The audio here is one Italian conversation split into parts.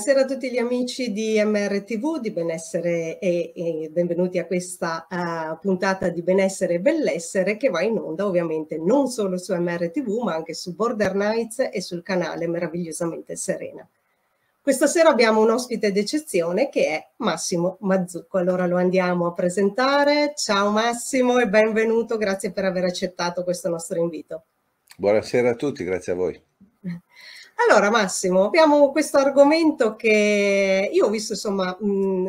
Buonasera a tutti gli amici di MRTV, di Benessere e, e benvenuti a questa uh, puntata di Benessere e Bellessere che va in onda ovviamente non solo su MRTV ma anche su Border Nights e sul canale Meravigliosamente Serena. Questa sera abbiamo un ospite d'eccezione che è Massimo Mazzucco, allora lo andiamo a presentare. Ciao Massimo e benvenuto, grazie per aver accettato questo nostro invito. Buonasera a tutti, grazie a voi. Allora Massimo, abbiamo questo argomento che io ho visto insomma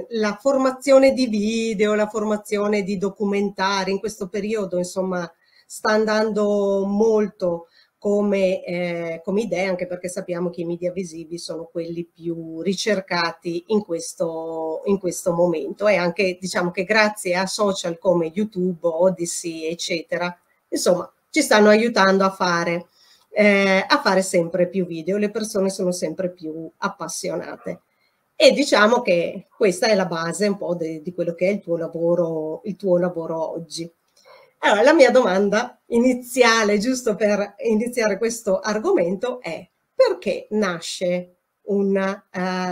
la formazione di video, la formazione di documentari in questo periodo insomma sta andando molto come, eh, come idea anche perché sappiamo che i media visivi sono quelli più ricercati in questo, in questo momento e anche diciamo che grazie a social come YouTube, Odyssey eccetera insomma ci stanno aiutando a fare eh, a fare sempre più video, le persone sono sempre più appassionate. E diciamo che questa è la base un po' de, di quello che è il tuo, lavoro, il tuo lavoro oggi. Allora, la mia domanda iniziale, giusto per iniziare questo argomento, è perché nasce uh,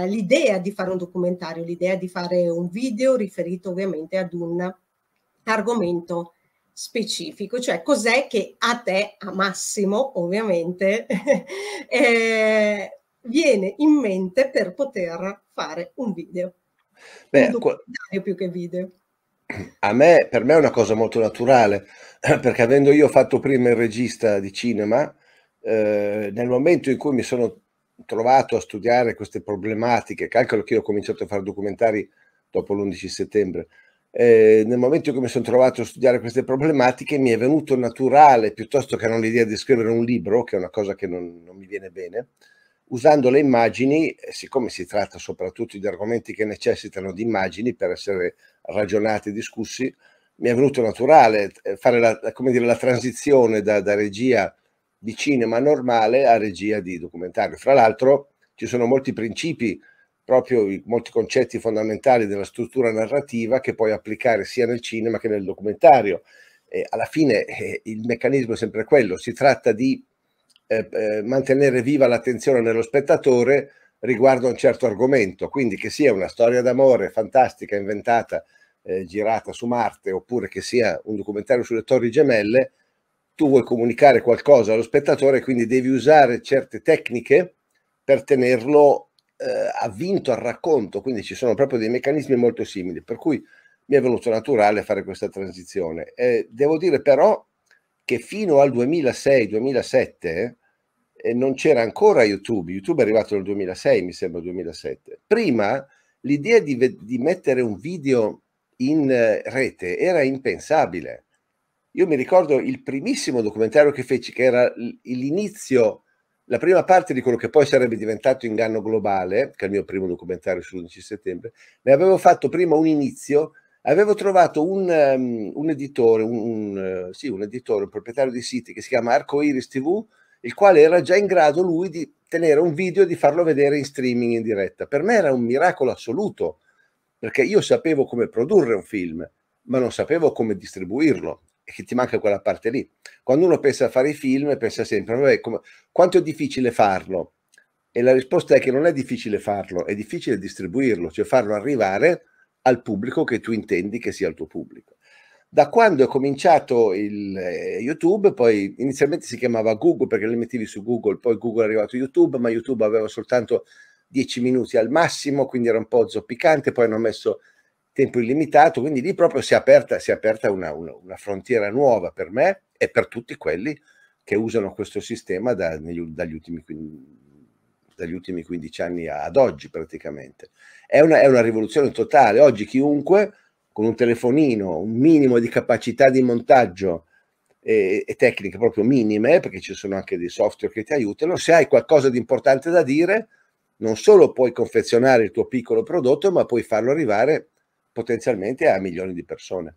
l'idea di fare un documentario, l'idea di fare un video riferito ovviamente ad un argomento specifico, cioè cos'è che a te, a Massimo ovviamente, eh, viene in mente per poter fare un video. Beh, un più che video. A me, per me è una cosa molto naturale, perché avendo io fatto prima il regista di cinema, eh, nel momento in cui mi sono trovato a studiare queste problematiche, calcolo che io ho cominciato a fare documentari dopo l'11 settembre, eh, nel momento in cui mi sono trovato a studiare queste problematiche mi è venuto naturale, piuttosto che non l'idea di scrivere un libro, che è una cosa che non, non mi viene bene, usando le immagini, eh, siccome si tratta soprattutto di argomenti che necessitano di immagini per essere ragionati e discussi, mi è venuto naturale eh, fare la, dire, la transizione da, da, regia di cinema normale a regia di documentario. Fra l'altro ci sono molti principi proprio i, molti concetti fondamentali della struttura narrativa che puoi applicare sia nel cinema che nel documentario. Eh, alla fine eh, il meccanismo è sempre quello, si tratta di eh, eh, mantenere viva l'attenzione nello spettatore riguardo a un certo argomento, quindi che sia una storia d'amore fantastica, inventata, eh, girata su Marte, oppure che sia un documentario sulle torri gemelle, tu vuoi comunicare qualcosa allo spettatore, quindi devi usare certe tecniche per tenerlo eh, avvinto al racconto, quindi ci sono proprio dei meccanismi molto simili, per cui mi è venuto naturale fare questa transizione. Eh, devo dire però che fino al 2006-2007 eh, non c'era ancora YouTube, YouTube è arrivato nel 2006, mi sembra 2007. Prima l'idea di, di mettere un video in eh, rete era impensabile. Io mi ricordo il primissimo documentario che feci, che era l'inizio la prima parte di quello che poi sarebbe diventato Inganno Globale, che è il mio primo documentario sull'11 settembre, ne avevo fatto prima un inizio, avevo trovato un, um, un editore, un, un, eh, sì, un editore, un proprietario di siti che si chiama Arco Iris TV, il quale era già in grado lui di tenere un video e di farlo vedere in streaming in diretta. Per me era un miracolo assoluto, perché io sapevo come produrre un film, ma non sapevo come distribuirlo che ti manca quella parte lì. Quando uno pensa a fare i film, pensa sempre, come, quanto è difficile farlo? E la risposta è che non è difficile farlo, è difficile distribuirlo, cioè farlo arrivare al pubblico che tu intendi che sia il tuo pubblico. Da quando è cominciato il, eh, YouTube, poi inizialmente si chiamava Google perché le mettevi su Google, poi Google è arrivato YouTube, ma YouTube aveva soltanto 10 minuti al massimo, quindi era un po' zoppicante, poi hanno messo tempo illimitato, quindi lì proprio si è aperta, si è aperta una, una, una, frontiera nuova per me e per tutti quelli che usano questo sistema da, negli, dagli, ultimi, dagli, ultimi, 15 anni ad oggi praticamente. È una, è una rivoluzione totale, oggi chiunque con un telefonino, un minimo di capacità di montaggio, e, e, tecniche proprio minime, perché ci sono anche dei software che ti aiutano, se hai qualcosa di importante da dire, non solo puoi confezionare il tuo piccolo prodotto, ma puoi farlo arrivare potenzialmente a milioni di persone.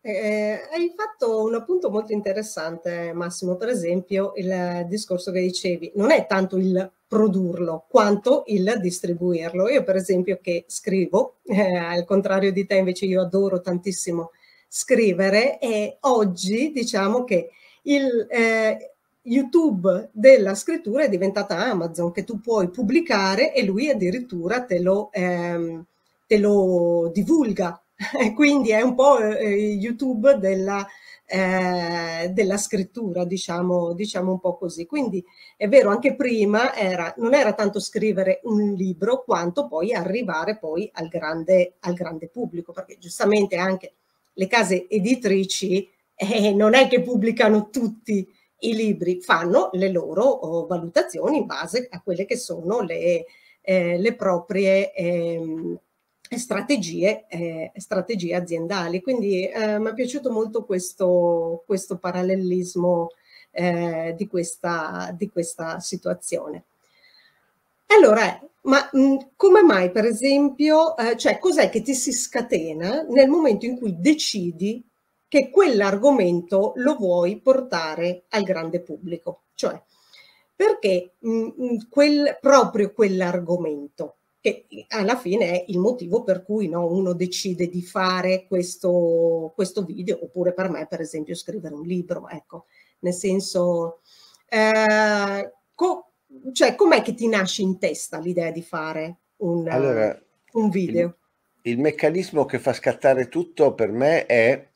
Eh, eh, hai fatto un appunto molto interessante, Massimo. Per esempio, il discorso che dicevi non è tanto il produrlo quanto il distribuirlo. Io, per esempio, che scrivo, eh, al contrario di te, invece, io adoro tantissimo scrivere. E oggi diciamo che il eh, YouTube della scrittura è diventata Amazon, che tu puoi pubblicare e lui addirittura te lo. Ehm, te lo divulga. Quindi è un po' eh, eh, YouTube della, eh, della scrittura, diciamo, diciamo un po' così. Quindi è vero, anche prima era, non era tanto scrivere un libro quanto poi arrivare poi al grande, al grande pubblico, perché giustamente anche le case editrici eh, non è che pubblicano tutti i libri, fanno le loro oh, valutazioni in base a quelle che sono le, eh, le proprie... Eh, strategie, eh, strategie aziendali. Quindi eh, mi è piaciuto molto questo, questo parallelismo eh, di, questa, di questa situazione. Allora, ma mm, come mai per esempio, eh, cioè cos'è che ti si scatena nel momento in cui decidi che quell'argomento lo vuoi portare al grande pubblico? Cioè, perché mh, mm, mm, quel, proprio quell'argomento? che alla fine è il motivo per cui no, uno decide di fare questo, questo, video, oppure per me, per esempio, scrivere un libro. Ecco, nel senso, eh, co cioè, com'è che ti nasce in testa l'idea di fare un, allora, un video? Il, il meccanismo che fa scattare tutto per me è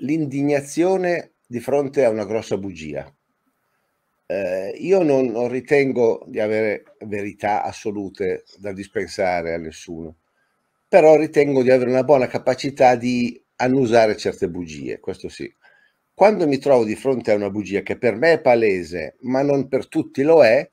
l'indignazione di fronte a una grossa bugia. Eh, io non, non, ritengo di avere verità assolute da dispensare a nessuno, però ritengo di avere una buona capacità di annusare certe bugie, questo sì. Quando mi trovo di fronte a una bugia che per me è palese, ma non per tutti lo è,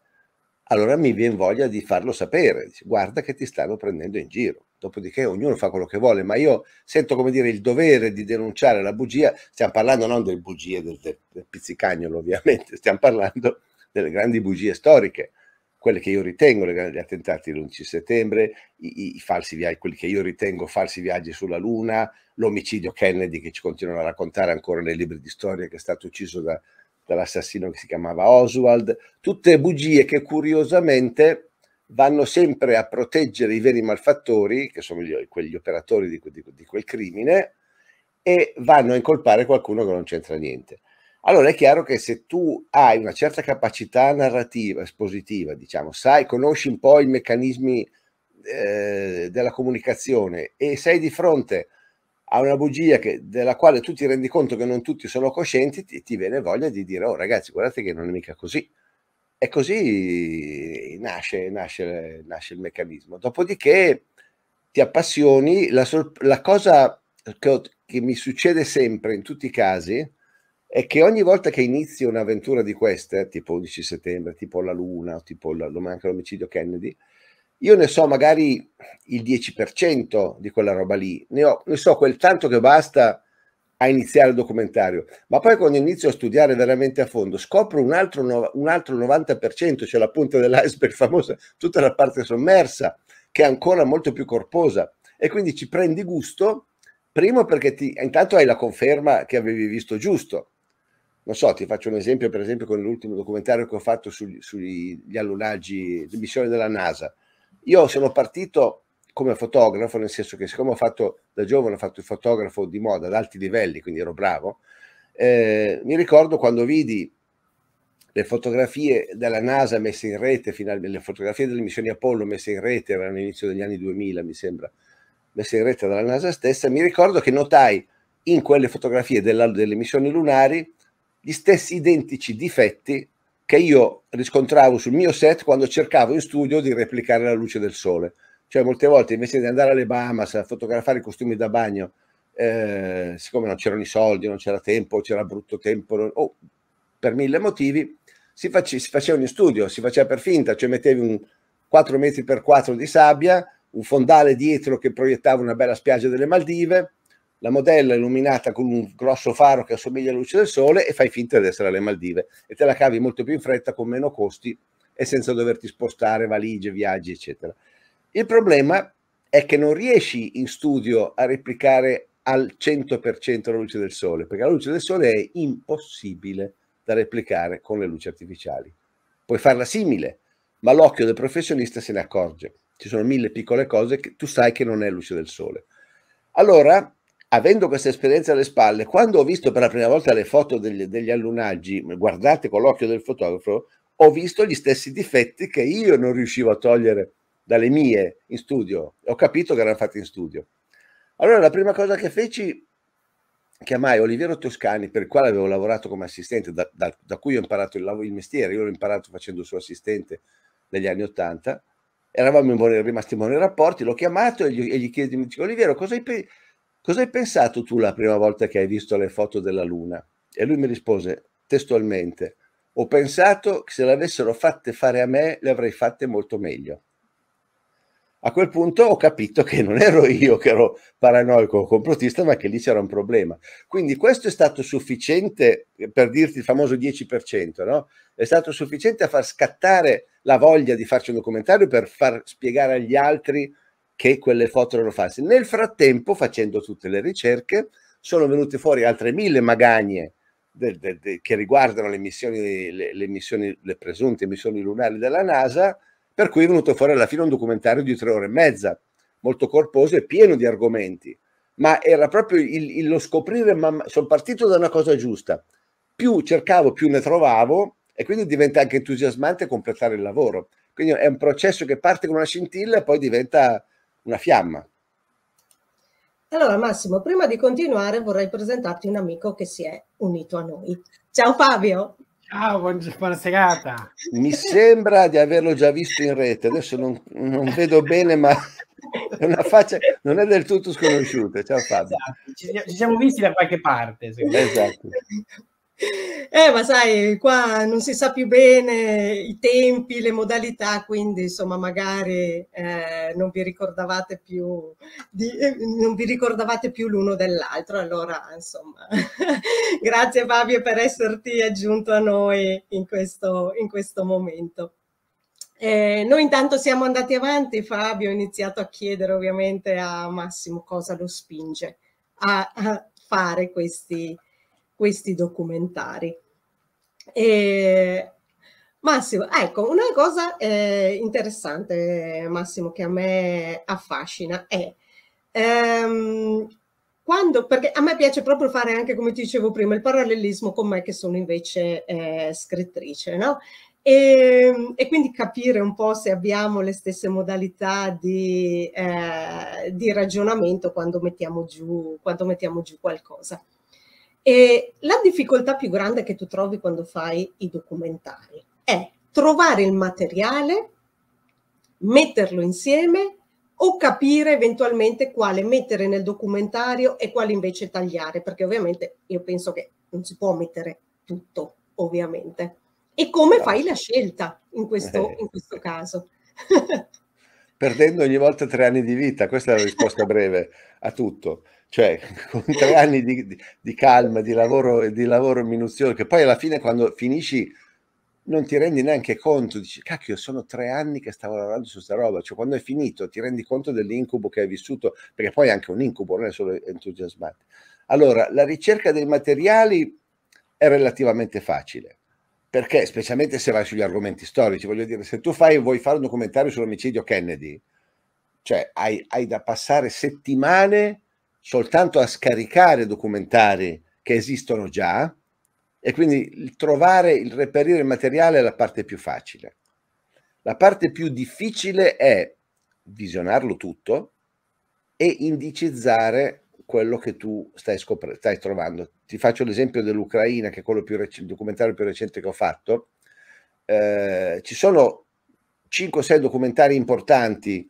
allora mi viene voglia di farlo sapere. Guarda che ti stanno prendendo in giro dopodiché ognuno fa quello che vuole, ma io sento come dire il dovere di denunciare la bugia, stiamo parlando non delle bugie del, del pizzicagnolo ovviamente, stiamo parlando delle grandi bugie storiche, quelle che io ritengo gli attentati dell'11 settembre, i, i, falsi viaggi, quelli che io ritengo falsi viaggi sulla Luna, l'omicidio Kennedy che ci continuano a raccontare ancora nei libri di storia che è stato ucciso da, dall'assassino che si chiamava Oswald, tutte bugie che curiosamente vanno sempre a proteggere i veri malfattori, che sono gli, quegli operatori di, di, di quel crimine, e vanno a incolpare qualcuno che non c'entra niente. Allora è chiaro che se tu hai una certa capacità narrativa, espositiva, diciamo, sai, conosci un po' i meccanismi eh, della comunicazione e sei di fronte a una bugia che, della quale tu ti rendi conto che non tutti sono coscienti, ti, ti viene voglia di dire, oh ragazzi, guardate che non è mica così. E così nasce, nasce, nasce il meccanismo. Dopodiché ti appassioni, la, la cosa che, ho, che, mi succede sempre in tutti i casi è che ogni volta che inizio un'avventura di queste, tipo 11 settembre, tipo la Luna, tipo la, manca l'omicidio Kennedy, io ne so magari il 10% di quella roba lì, ne, ho, ne so quel tanto che basta a iniziare il documentario, ma poi quando inizio a studiare veramente a fondo scopro un altro, un altro 90%, cioè la punta dell'iceberg famosa, tutta la parte sommersa, che è ancora molto più corposa e quindi ci prendi gusto, primo perché ti, intanto hai la conferma che avevi visto giusto. Non so, ti faccio un esempio, per esempio, con l'ultimo documentario che ho fatto sugli, sugli allunaggi, di missione della NASA. Io sono partito come fotografo, nel senso che siccome ho fatto da giovane ho fatto il fotografo di moda ad alti livelli, quindi ero bravo, eh, mi ricordo quando vidi le fotografie della NASA messe in rete, le fotografie delle missioni Apollo messe in rete, erano all'inizio degli anni 2000 mi sembra, messe in rete dalla NASA stessa, mi ricordo che notai in quelle fotografie della, delle missioni lunari gli stessi identici difetti che io riscontravo sul mio set quando cercavo in studio di replicare la luce del sole. Cioè, molte volte invece di andare alle Bahamas a fotografare i costumi da bagno, eh, siccome non c'erano i soldi, non c'era tempo, c'era brutto tempo, o oh, per mille motivi, si, face, si faceva un studio, si faceva per finta, cioè mettevi un 4 metri per 4 di sabbia, un fondale dietro che proiettava una bella spiaggia delle Maldive, la modella illuminata con un grosso faro che assomiglia alla luce del sole e fai finta di essere alle Maldive e te la cavi molto più in fretta con meno costi e senza doverti spostare valigie, viaggi, eccetera. Il problema è che non riesci in studio a replicare al 100% la luce del sole, perché la luce del sole è impossibile da replicare con le luci artificiali. Puoi farla simile, ma l'occhio del professionista se ne accorge. Ci sono mille piccole cose che tu sai che non è luce del sole. Allora, avendo questa esperienza alle spalle, quando ho visto per la prima volta le foto degli, degli allunaggi, guardate con l'occhio del fotografo, ho visto gli stessi difetti che io non riuscivo a togliere dalle mie in studio. Ho capito che erano fatte in studio. Allora la prima cosa che feci, chiamai Oliviero Toscani, per il quale avevo lavorato come assistente, da, da, da cui ho imparato il, il, mestiere, io l'ho imparato facendo il suo assistente negli anni Ottanta, eravamo in buone, rimasti in buoni rapporti, l'ho chiamato e gli, e gli dice, Oliviero, cosa hai, cosa hai pensato tu la prima volta che hai visto le foto della Luna? E lui mi rispose testualmente, ho pensato che se le avessero fatte fare a me le avrei fatte molto meglio a quel punto ho capito che non ero io che ero paranoico o complotista, ma che lì c'era un problema. Quindi questo è stato sufficiente per dirti il famoso 10%, no? È stato sufficiente a far scattare la voglia di farci un documentario per far spiegare agli altri che quelle foto erano false. Nel frattempo, facendo tutte le ricerche, sono venute fuori altre mille magagne de, de, de, che riguardano le missioni, le, le missioni, le presunte missioni lunari della NASA per cui è venuto fuori alla fine un documentario di tre ore e mezza, molto corposo e pieno di argomenti, ma era proprio il, il, lo scoprire, man... sono partito da una cosa giusta, più cercavo, più ne trovavo e quindi diventa anche entusiasmante completare il lavoro. Quindi è un processo che parte con una scintilla e poi diventa una fiamma. Allora Massimo, prima di continuare vorrei presentarti un amico che si è unito a noi. Ciao Fabio! Ciao, buona serata. Mi sembra di averlo già visto in rete, adesso non, non vedo bene, ma è una faccia non è del tutto sconosciuta. Ciao Fabio. Esatto. Ci, ci, siamo visti da qualche parte. Esatto. Eh, ma sai, qua non si sa più bene i tempi, le modalità, quindi insomma magari eh, non, vi ricordavate più di, non vi ricordavate più l'uno dell'altro, allora insomma grazie Fabio per esserti aggiunto a noi in questo, in questo momento. Eh, noi intanto siamo andati avanti, Fabio ha iniziato a chiedere ovviamente a Massimo cosa lo spinge a, a fare questi questi documentari. E Massimo, ecco, una cosa eh, interessante, Massimo, che a me affascina è ehm, quando, perché a me piace proprio fare anche, come ti dicevo prima, il parallelismo con me che sono invece eh, scrittrice, no? E, ehm, e, quindi capire un po' se abbiamo le stesse modalità di, eh, di ragionamento quando mettiamo giù, quando mettiamo giù qualcosa. E la difficoltà più grande che tu trovi quando fai i documentari è trovare il materiale, metterlo insieme o capire eventualmente quale mettere nel documentario e quale invece tagliare, perché ovviamente io penso che non si può mettere tutto, ovviamente. E come fai la scelta in questo, eh. in questo caso? Perdendo ogni volta tre anni di vita, questa è la risposta breve a tutto. Cioè, con tre anni di, di, di calma, di lavoro, e di lavoro minuzioso, che poi alla fine quando finisci non ti rendi neanche conto, dici cacchio sono tre anni che stavo lavorando su sta roba, cioè quando è finito ti rendi conto dell'incubo che hai vissuto, perché poi è anche un incubo, non è solo entusiasmante. Allora, la ricerca dei materiali è relativamente facile, perché specialmente se vai sugli argomenti storici, voglio dire, se tu fai, vuoi fare un documentario sull'omicidio Kennedy, cioè hai, hai da passare settimane soltanto a scaricare documentari che esistono già e quindi il trovare, il reperire il materiale è la parte più facile. La parte più difficile è visionarlo tutto e indicizzare quello che tu stai, scopre- stai trovando. Ti faccio l'esempio dell'Ucraina, che è quello più rec- il documentario più recente che ho fatto. Eh, ci sono 5-6 documentari importanti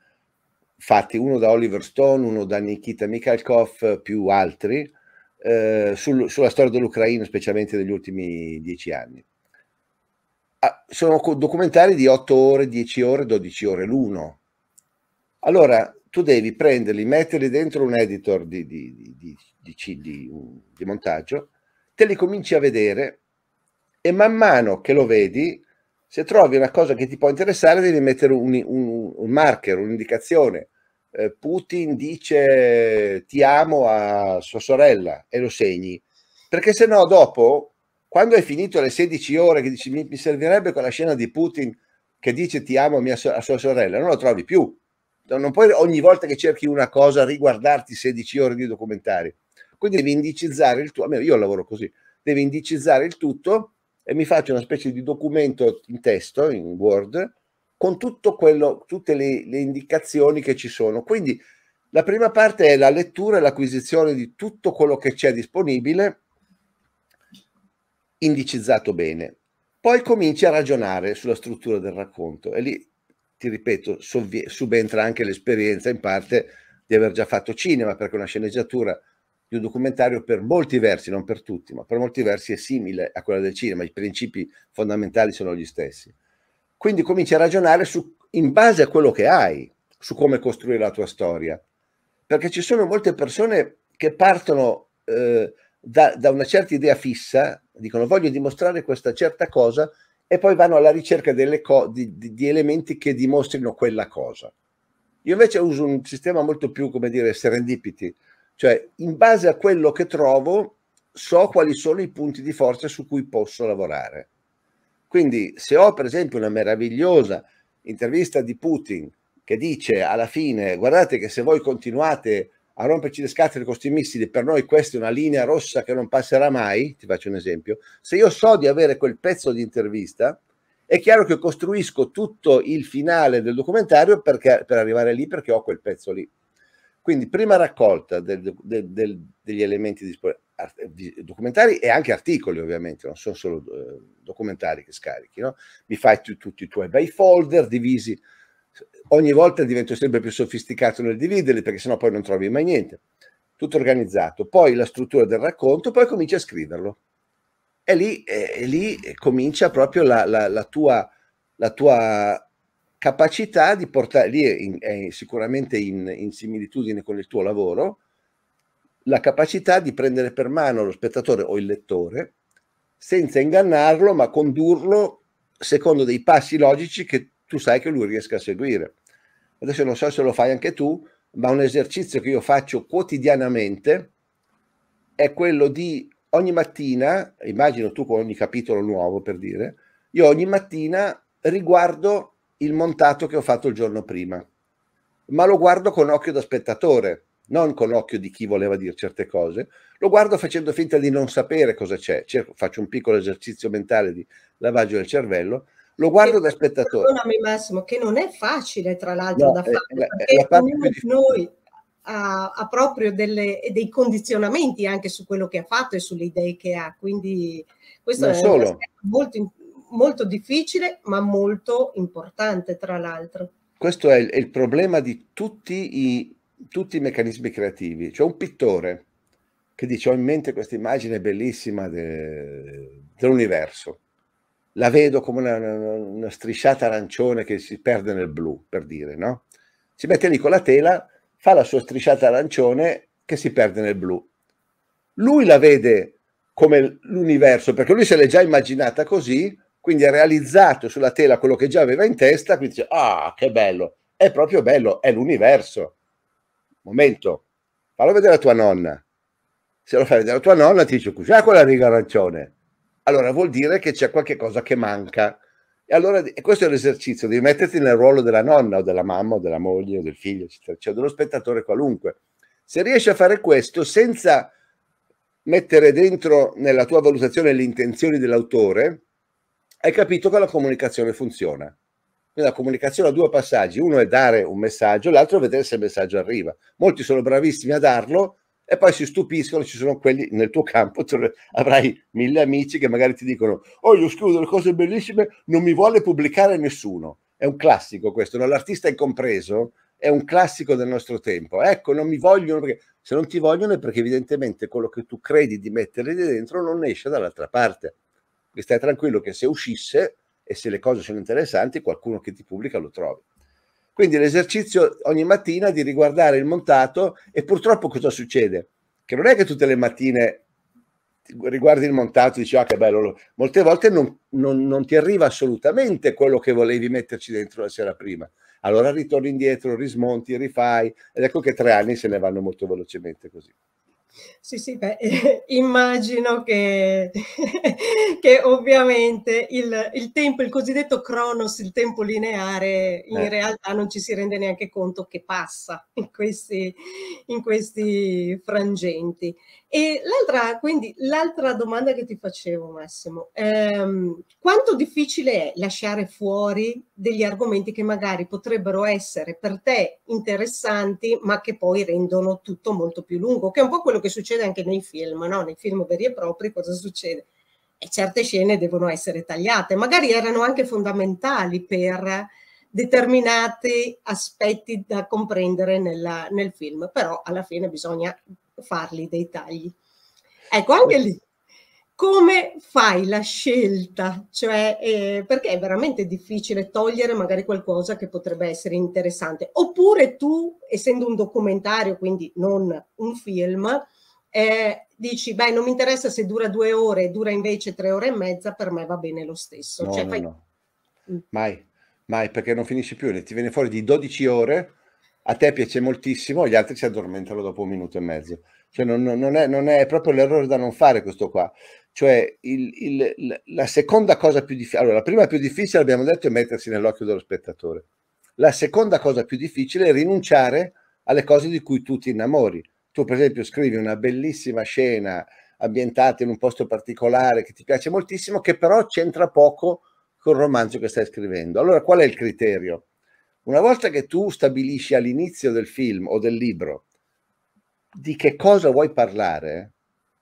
fatti uno da Oliver Stone, uno da Nikita Mikhalkov, più altri, eh, sul, sulla storia dell'Ucraina, specialmente degli ultimi dieci anni. Ah, sono documentari di 8 ore, 10 ore, 12 ore l'uno. Allora, tu devi prenderli, metterli dentro un editor di, di, di, di CD, di montaggio, te li cominci a vedere e man mano che lo vedi se trovi una cosa che ti può interessare devi mettere un, un, un marker, un'indicazione. Eh, Putin dice ti amo a sua sorella e lo segni, perché se no dopo, quando hai finito le 16 ore che dici mi, mi servirebbe quella scena di Putin che dice ti amo a, mia, a sua sorella, non la trovi più. Non puoi ogni volta che cerchi una cosa riguardarti 16 ore di documentari. Quindi devi indicizzare il tuo, almeno io lavoro così, devi indicizzare il tutto e mi faccio una specie di documento in testo, in Word, con tutto quello, tutte le, le indicazioni che ci sono. Quindi la prima parte è la lettura e l'acquisizione di tutto quello che c'è disponibile, indicizzato bene. Poi cominci a ragionare sulla struttura del racconto e lì, ti ripeto, subentra anche l'esperienza in parte di aver già fatto cinema, perché una sceneggiatura di un documentario per molti versi, non per tutti, ma per molti versi è simile a quella del cinema, i principi fondamentali sono gli stessi. Quindi cominci a ragionare su, in base a quello che hai, su come costruire la tua storia, perché ci sono molte persone che partono eh, da, da, una certa idea fissa, dicono voglio dimostrare questa certa cosa e poi vanno alla ricerca co- di, di, di elementi che dimostrino quella cosa. Io invece uso un sistema molto più, come dire, serendipity, cioè, in base a quello che trovo, so quali sono i punti di forza su cui posso lavorare. Quindi, se ho per esempio una meravigliosa intervista di Putin che dice alla fine, guardate che se voi continuate a romperci le scatole con questi missili, per noi questa è una linea rossa che non passerà mai, ti faccio un esempio, se io so di avere quel pezzo di intervista, è chiaro che costruisco tutto il finale del documentario perché, per arrivare lì perché ho quel pezzo lì. Quindi prima raccolta del, del, del, degli elementi dispor- documentari e anche articoli ovviamente, non sono solo eh, documentari che scarichi, no? mi fai tu, tutti i tuoi bei folder divisi, ogni volta divento sempre più sofisticato nel dividerli perché sennò poi non trovi mai niente, tutto organizzato, poi la struttura del racconto, poi cominci a scriverlo e lì, eh, e lì comincia proprio la, la, la tua, la tua capacità di portare, lì è, sicuramente in, in, similitudine con il tuo lavoro, la capacità di prendere per mano lo spettatore o il lettore senza ingannarlo, ma condurlo secondo dei passi logici che tu sai che lui riesca a seguire. Adesso non so se lo fai anche tu, ma un esercizio che io faccio quotidianamente è quello di ogni mattina, immagino tu con ogni capitolo nuovo per dire, io ogni mattina riguardo il montato che ho fatto il giorno prima, ma lo guardo con occhio da spettatore, non con occhio di chi voleva dire certe cose, lo guardo facendo finta di non sapere cosa c'è, Cerco, faccio un piccolo esercizio mentale di lavaggio del cervello, lo guardo che, da spettatore. Perdonami Massimo, che non è facile tra l'altro no, da fare, la, la ognuno di noi ha, ha proprio delle, dei condizionamenti anche su quello che ha fatto e sulle idee che ha, quindi questo non è solo. molto importante molto difficile ma molto importante tra l'altro. Questo è il, è il problema di tutti i, tutti i meccanismi creativi. C'è un pittore che dice ho in mente questa immagine bellissima de, dell'universo, la vedo come una, una, una, strisciata arancione che si perde nel blu, per dire, no? Si mette lì con la tela, fa la sua strisciata arancione che si perde nel blu. Lui la vede come l'universo, perché lui se l'è già immaginata così quindi ha realizzato sulla tela quello che già aveva in testa, quindi dice, ah, che bello, è proprio bello, è l'universo. Momento, fallo vedere a tua nonna. Se lo fai vedere a tua nonna ti dice, c'è quella riga arancione. Allora vuol dire che c'è qualche cosa che manca. E allora e questo è l'esercizio, devi metterti nel ruolo della nonna o della mamma o della moglie o del figlio, eccetera, cioè dello spettatore qualunque. Se riesci a fare questo senza mettere dentro nella tua valutazione le intenzioni dell'autore, hai capito che la comunicazione funziona. Quindi la comunicazione ha due passaggi, uno è dare un messaggio, l'altro è vedere se il messaggio arriva. Molti sono bravissimi a darlo e poi si stupiscono, ci sono quelli nel tuo campo, avrai mille amici che magari ti dicono, oh io scrivo delle cose bellissime, non mi vuole pubblicare nessuno. È un classico questo, no? l'artista incompreso è un classico del nostro tempo. Ecco, non mi vogliono perché se non ti vogliono è perché evidentemente quello che tu credi di mettere dentro non esce dall'altra parte e stai tranquillo che se uscisse e se le cose sono interessanti qualcuno che ti pubblica lo trovi. Quindi l'esercizio ogni mattina di riguardare il montato e purtroppo cosa succede? Che non è che tutte le mattine riguardi il montato e dici ah oh, che bello, molte volte non, non, non ti arriva assolutamente quello che volevi metterci dentro la sera prima. Allora ritorni indietro, rismonti, rifai ed ecco che tre anni se ne vanno molto velocemente così. Sì, sì, beh, eh, immagino che, che ovviamente il, il, tempo, il cosiddetto cronos, il tempo lineare, in eh. realtà non ci si rende neanche conto che passa in questi, in questi frangenti. E l'altra, quindi, l'altra domanda che ti facevo, Massimo, ehm, quanto difficile è lasciare fuori degli argomenti che magari potrebbero essere per te interessanti, ma che poi rendono tutto molto più lungo, che è un po' quello che succede anche nei film, no? Nei film veri e propri cosa succede? E certe scene devono essere tagliate, magari erano anche fondamentali per determinati aspetti da comprendere nella, nel film, però alla fine bisogna farli dei tagli. Ecco, anche lì, come fai la scelta? Cioè, eh, perché è veramente difficile togliere magari qualcosa che potrebbe essere interessante. Oppure tu, essendo un documentario, quindi non un film, eh, dici, beh, non mi interessa se dura due ore, dura invece tre ore e mezza, per me va bene lo stesso. No, cioè, no, fai... no. Mm. Mai, mai, perché non finisci più, ti viene fuori di 12 ore a te piace moltissimo, gli altri si addormentano dopo un minuto e mezzo. Cioè non, non, è, non è, proprio l'errore da non fare questo qua. Cioè il, il, la seconda cosa più difficile, allora la prima più difficile abbiamo detto è mettersi nell'occhio dello spettatore. La seconda cosa più difficile è rinunciare alle cose di cui tu ti innamori. Tu per esempio scrivi una bellissima scena ambientata in un posto particolare che ti piace moltissimo, che però c'entra poco col romanzo che stai scrivendo. Allora qual è il criterio? Una volta che tu stabilisci all'inizio del film o del libro di che cosa vuoi parlare,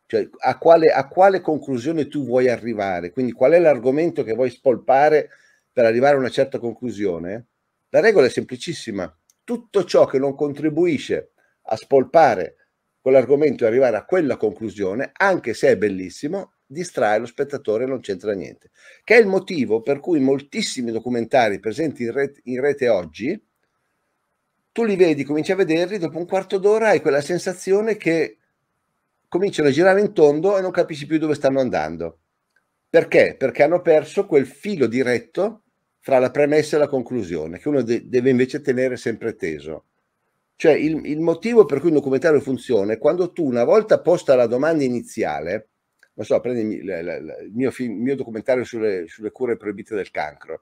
cioè a quale, a quale conclusione tu vuoi arrivare, quindi qual è l'argomento che vuoi spolpare per arrivare a una certa conclusione, la regola è semplicissima. Tutto ciò che non contribuisce a spolpare quell'argomento e arrivare a quella conclusione, anche se è bellissimo, distrae lo spettatore e non c'entra niente. Che è il motivo per cui moltissimi documentari presenti in rete, in rete oggi, tu li vedi, cominci a vederli, dopo un quarto d'ora hai quella sensazione che cominciano a girare in tondo e non capisci più dove stanno andando. Perché? Perché hanno perso quel filo diretto fra la premessa e la conclusione, che uno de- deve invece tenere sempre teso. Cioè il, il, motivo per cui un documentario funziona è quando tu, una volta posta la domanda iniziale, non so, prendimi il, mio, film, il mio documentario sulle, sulle cure proibite del cancro.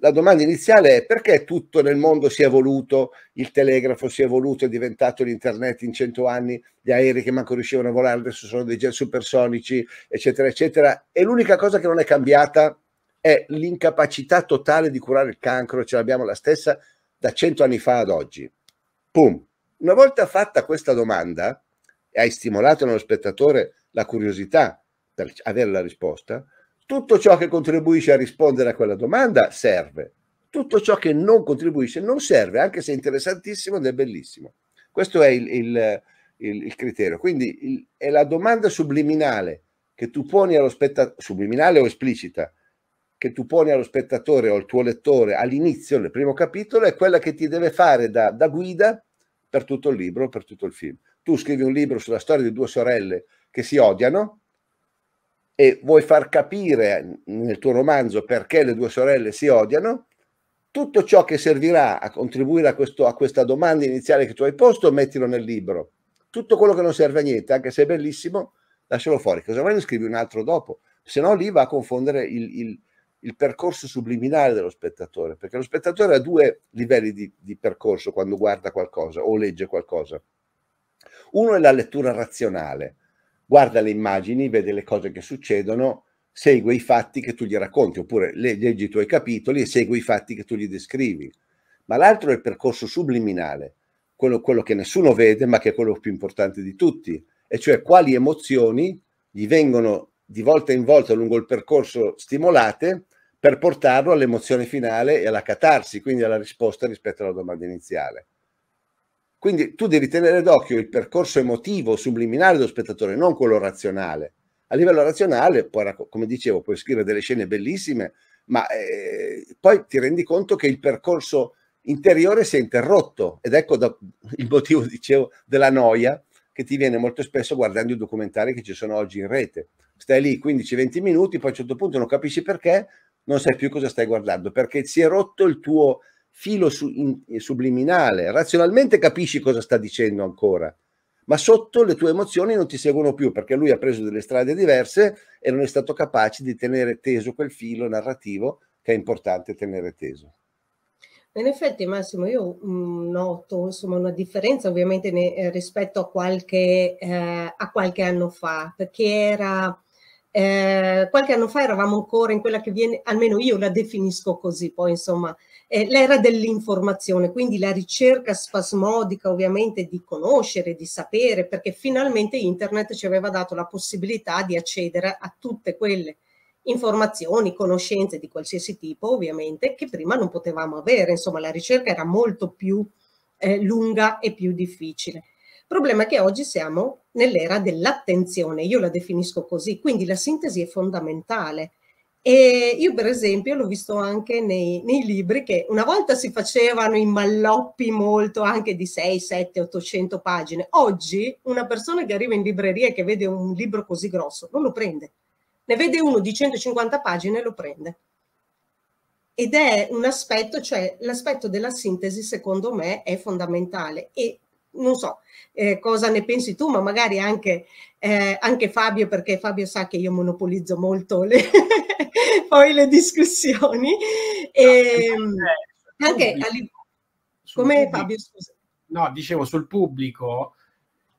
La domanda iniziale è perché tutto nel mondo si è evoluto, il telegrafo si è evoluto, è diventato l'internet in cento anni, gli aerei che manco riuscivano a volare, adesso sono dei jet supersonici, eccetera, eccetera. E l'unica cosa che non è cambiata è l'incapacità totale di curare il cancro, ce l'abbiamo la stessa da cento anni fa ad oggi. Pum. Una volta fatta questa domanda, e hai stimolato nello spettatore la curiosità per avere la risposta, tutto ciò che contribuisce a rispondere a quella domanda serve. Tutto ciò che non contribuisce non serve, anche se è interessantissimo ed è bellissimo. Questo è il, il, il, il criterio. Quindi è la domanda subliminale che tu poni allo spettatore, subliminale o esplicita, che tu poni allo spettatore o al tuo lettore all'inizio, nel primo capitolo, è quella che ti deve fare da, da guida per tutto il libro, per tutto il film tu scrivi un libro sulla storia di due sorelle che si odiano e vuoi far capire nel tuo romanzo perché le due sorelle si odiano, tutto ciò che servirà a contribuire a, questo, a questa domanda iniziale che tu hai posto, mettilo nel libro. Tutto quello che non serve a niente, anche se è bellissimo, lascialo fuori. Cosa vuoi ne scrivi un altro dopo? Se no lì va a confondere il, il, il, percorso subliminale dello spettatore, perché lo spettatore ha due livelli di, di percorso quando guarda qualcosa o legge qualcosa uno è la lettura razionale, guarda le immagini, vede le cose che succedono, segue i fatti che tu gli racconti, oppure leggi i tuoi capitoli e segue i fatti che tu gli descrivi. Ma l'altro è il percorso subliminale, quello, quello che nessuno vede, ma che è quello più importante di tutti, e cioè quali emozioni gli vengono di volta in volta lungo il percorso stimolate per portarlo all'emozione finale e alla catarsi, quindi alla risposta rispetto alla domanda iniziale. Quindi tu devi tenere d'occhio il percorso emotivo subliminale dello spettatore, non quello razionale. A livello razionale, poi, come dicevo, puoi scrivere delle scene bellissime, ma eh, poi ti rendi conto che il percorso interiore si è interrotto ed ecco da, il motivo, dicevo, della noia che ti viene molto spesso guardando i documentari che ci sono oggi in rete. Stai lì 15-20 minuti, poi a un certo punto non capisci perché, non sai più cosa stai guardando, perché si è rotto il tuo filo su, in, subliminale, razionalmente capisci cosa sta dicendo ancora, ma sotto le tue emozioni non ti seguono più perché lui ha preso delle strade diverse e non è stato capace di tenere teso quel filo narrativo che è importante tenere teso. In effetti Massimo, io mm, noto insomma, una differenza ovviamente ne, eh, rispetto a qualche, eh, a qualche, anno fa, perché era, eh, qualche anno fa eravamo ancora in quella che viene, almeno io la definisco così, poi insomma eh, l'era dell'informazione, quindi la ricerca spasmodica ovviamente di conoscere, di sapere, perché finalmente internet ci aveva dato la possibilità di accedere a tutte quelle informazioni, conoscenze di qualsiasi tipo ovviamente che prima non potevamo avere, insomma la ricerca era molto più eh, lunga e più difficile. Il problema è che oggi siamo nell'era dell'attenzione, io la definisco così, quindi la sintesi è fondamentale e io per esempio l'ho visto anche nei, nei, libri che una volta si facevano i malloppi molto anche di 6, 7, 800 pagine. Oggi una persona che arriva in libreria e che vede un libro così grosso non lo prende. Ne vede uno di 150 pagine e lo prende. Ed è un aspetto, cioè l'aspetto della sintesi secondo me è fondamentale e non so eh, cosa ne pensi tu, ma magari anche eh, anche Fabio, perché Fabio sa che io monopolizzo molto le, poi le discussioni. No, ehm, anche pubblico, come pubblico, Fabio, scusa. No, dicevo sul pubblico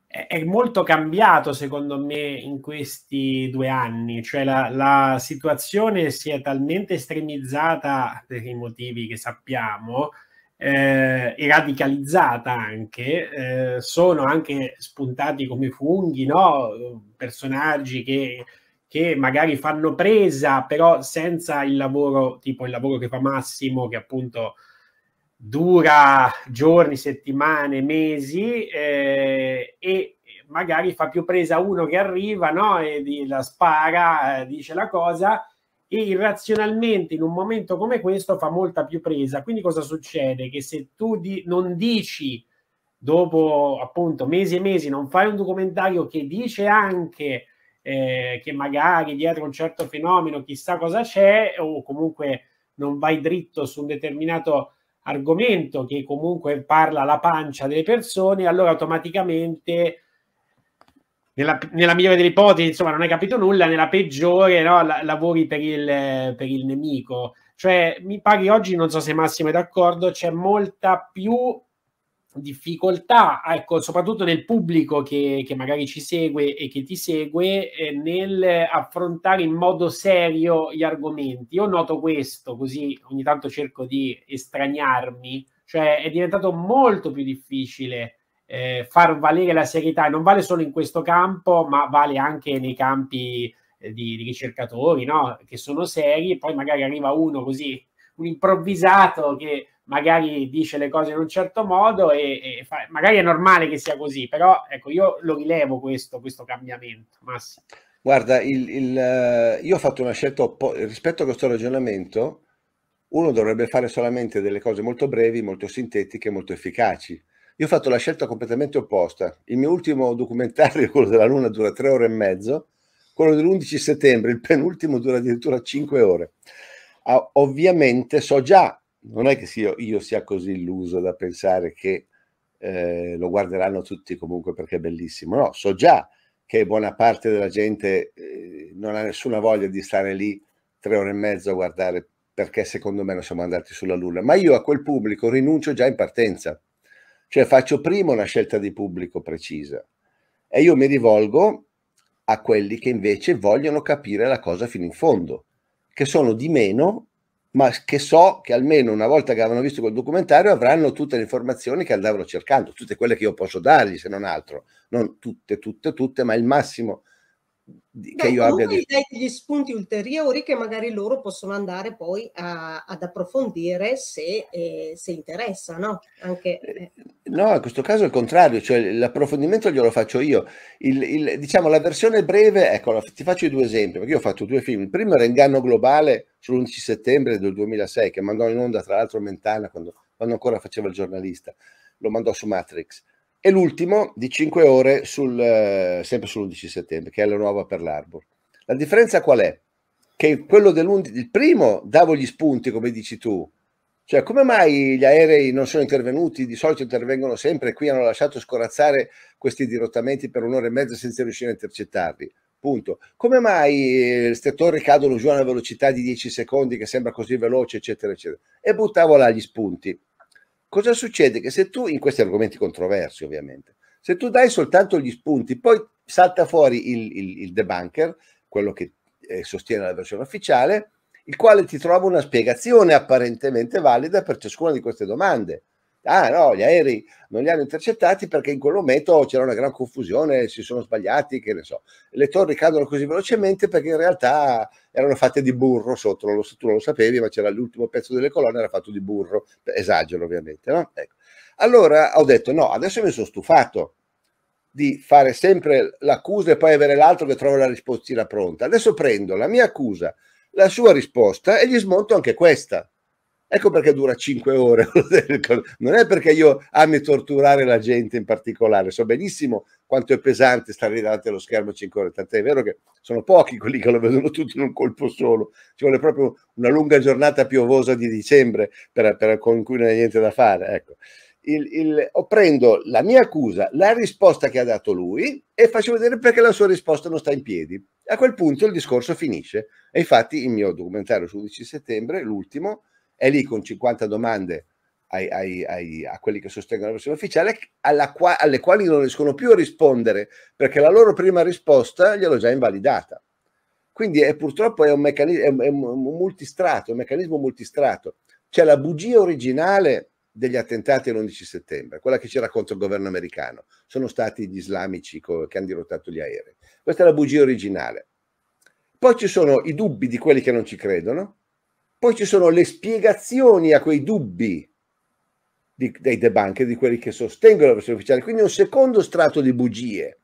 è molto cambiato secondo me in questi due anni, cioè la, la situazione si è talmente estremizzata per i motivi che sappiamo eh, e radicalizzata anche, eh, sono anche spuntati come funghi, no? personaggi che, che, magari fanno presa, però senza il lavoro, tipo il lavoro che fa Massimo, che appunto dura giorni, settimane, mesi eh, e magari fa più presa uno che arriva no? e la spara, eh, dice la cosa e irrazionalmente in un momento come questo fa molta più presa. Quindi cosa succede? Che se tu di- non dici dopo appunto mesi e mesi, non fai un documentario che dice anche eh, che magari dietro un certo fenomeno chissà cosa c'è o comunque non vai dritto su un determinato argomento che comunque parla la pancia delle persone, allora automaticamente nella, nella, migliore delle ipotesi, insomma, non hai capito nulla, nella peggiore no, la, lavori per il, per il, nemico. Cioè, mi pare oggi, non so se Massimo è d'accordo, c'è molta più difficoltà, ecco, soprattutto nel pubblico che, che magari ci segue e che ti segue, eh, nel affrontare in modo serio gli argomenti. Io noto questo, così ogni tanto cerco di estraniarmi, cioè è diventato molto più difficile eh, far valere la serietà, non vale solo in questo campo, ma vale anche nei campi eh, di, di, ricercatori, no? che sono seri, poi magari arriva uno così, un improvvisato che magari dice le cose in un certo modo e, e fa, magari è normale che sia così, però ecco, io lo rilevo questo, questo cambiamento. Massimo. Guarda, il, il, eh, io ho fatto una scelta oppo- rispetto a questo ragionamento, uno dovrebbe fare solamente delle cose molto brevi, molto sintetiche, molto efficaci io ho fatto la scelta completamente opposta. Il mio ultimo documentario, quello della Luna, dura tre ore e mezzo, quello dell'11 settembre, il penultimo, dura addirittura cinque ore. Ah, ovviamente so già, non è che io, io sia così illuso da pensare che eh, lo guarderanno tutti comunque perché è bellissimo, no, so già che buona parte della gente eh, non ha nessuna voglia di stare lì tre ore e mezzo a guardare perché secondo me non siamo andati sulla Luna, ma io a quel pubblico rinuncio già in partenza. Cioè faccio prima una scelta di pubblico precisa e io mi rivolgo a quelli che invece vogliono capire la cosa fino in fondo, che sono di meno, ma che so che almeno una volta che avranno visto quel documentario avranno tutte le informazioni che andavano cercando, tutte quelle che io posso dargli se non altro, non tutte, tutte, tutte, ma il massimo Beh, che io abbia detto. dai degli spunti ulteriori che magari loro possono andare poi a, ad approfondire se, eh, se interessa, no? Anche, eh. eh. No, in questo caso è il contrario, cioè l'approfondimento glielo faccio io. Il, il, diciamo la versione breve, ecco, ti faccio i due esempi, perché io ho fatto due film. Il primo era Inganno Globale sull'11 settembre del 2006, che mandò in onda tra l'altro Mentana quando, quando ancora faceva il giornalista, lo mandò su Matrix e l'ultimo di 5 ore sul, eh, sempre sull'11 settembre, che è la nuova per l'Arbor. La differenza qual è? Che quello dell'11, il primo davo gli spunti, come dici tu, cioè, come mai gli aerei non sono intervenuti? Di solito intervengono sempre, qui hanno lasciato scorazzare questi dirottamenti per un'ora e mezza senza riuscire a intercettarli. Punto. Come mai queste eh, torri cadono giù a una velocità di 10 secondi che sembra così veloce, eccetera, eccetera? E buttavo là gli spunti cosa succede? Che se tu, in questi argomenti controversi ovviamente, se tu dai soltanto gli spunti, poi salta fuori il, il, il debunker, quello che eh, sostiene la versione ufficiale, il quale ti trova una spiegazione apparentemente valida per ciascuna di queste domande ah no, gli aerei non li hanno intercettati perché in quel momento c'era una gran confusione, si sono sbagliati, che ne so. Le torri cadono così velocemente perché in realtà erano fatte di burro sotto, lo, tu non lo sapevi, ma c'era l'ultimo pezzo delle colonne, era fatto di burro, esagero ovviamente, no? Ecco. Allora ho detto no, adesso mi sono stufato di fare sempre l'accusa e poi avere l'altro che trova la risposta pronta. Adesso prendo la mia accusa, la sua risposta e gli smonto anche questa Ecco perché dura 5 ore, non è perché io ami torturare la gente in particolare, so benissimo quanto è pesante stare davanti allo schermo 5 ore, tant'è vero che sono pochi quelli che lo vedono tutto in un colpo solo, ci vuole proprio una lunga giornata piovosa di dicembre per, per, con cui non hai niente da fare. Ecco. Il, il, prendo la mia accusa, la risposta che ha dato lui e faccio vedere perché la sua risposta non sta in piedi. A quel punto il discorso finisce e infatti il mio documentario su 11 settembre, l'ultimo, è lì con 50 domande ai, ai, ai, a quelli che sostengono la versione ufficiale, qua, alle quali non riescono più a rispondere perché la loro prima risposta gliel'ho già invalidata. Quindi è, purtroppo è un, meccanismo, è un, è un multistrato, un meccanismo multistrato. C'è la bugia originale degli attentati l'11 settembre, quella che ci racconta il governo americano. Sono stati gli islamici che hanno dirottato gli aerei. Questa è la bugia originale. Poi ci sono i dubbi di quelli che non ci credono, poi ci sono le spiegazioni a quei dubbi di, dei debunker, di quelli che sostengono la versione ufficiale. Quindi un secondo strato di bugie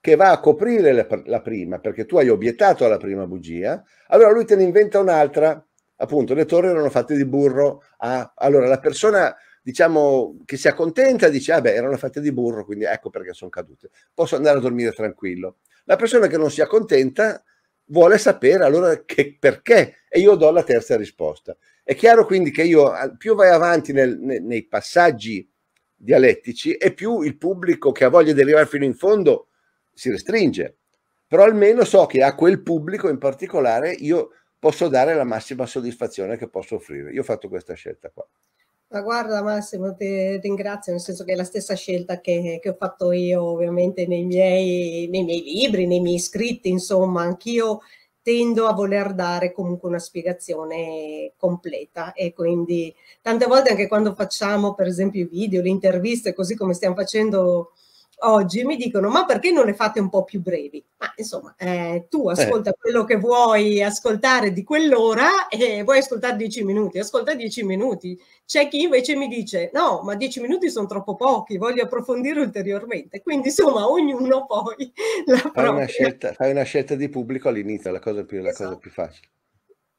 che va a coprire la, la prima, perché tu hai obiettato alla prima bugia, allora lui te ne inventa un'altra. Appunto, le torri erano fatte di burro. Ah, allora la persona diciamo, che si accontenta, dice, vabbè, ah erano fatte di burro, quindi ecco perché sono cadute. Posso andare a dormire tranquillo. La persona che non si accontenta vuole sapere allora che, perché e io do la terza risposta. È chiaro quindi che io più vai avanti nel, nei passaggi dialettici e più il pubblico che ha voglia di arrivare fino in fondo si restringe. Però almeno so che a quel pubblico in particolare io posso dare la massima soddisfazione che posso offrire. Io ho fatto questa scelta qua. Ma guarda Massimo, ti ringrazio, nel senso che è la stessa scelta che, che ho fatto io ovviamente nei miei, nei miei, libri, nei miei scritti, insomma, anch'io tendo a voler dare comunque una spiegazione completa e quindi tante volte anche quando facciamo per esempio i video, le interviste, così come stiamo facendo oggi mi dicono ma perché non le fate un po' più brevi? Ma insomma, eh, tu eh. ascolta eh. quello che vuoi ascoltare di quell'ora e vuoi ascoltare dieci minuti, ascolta dieci minuti. C'è chi invece mi dice no, ma dieci minuti sono troppo pochi, voglio approfondire ulteriormente. Quindi insomma, ognuno poi la fai fai una scelta di pubblico all'inizio, la cosa più, esatto. la cosa esatto. più facile.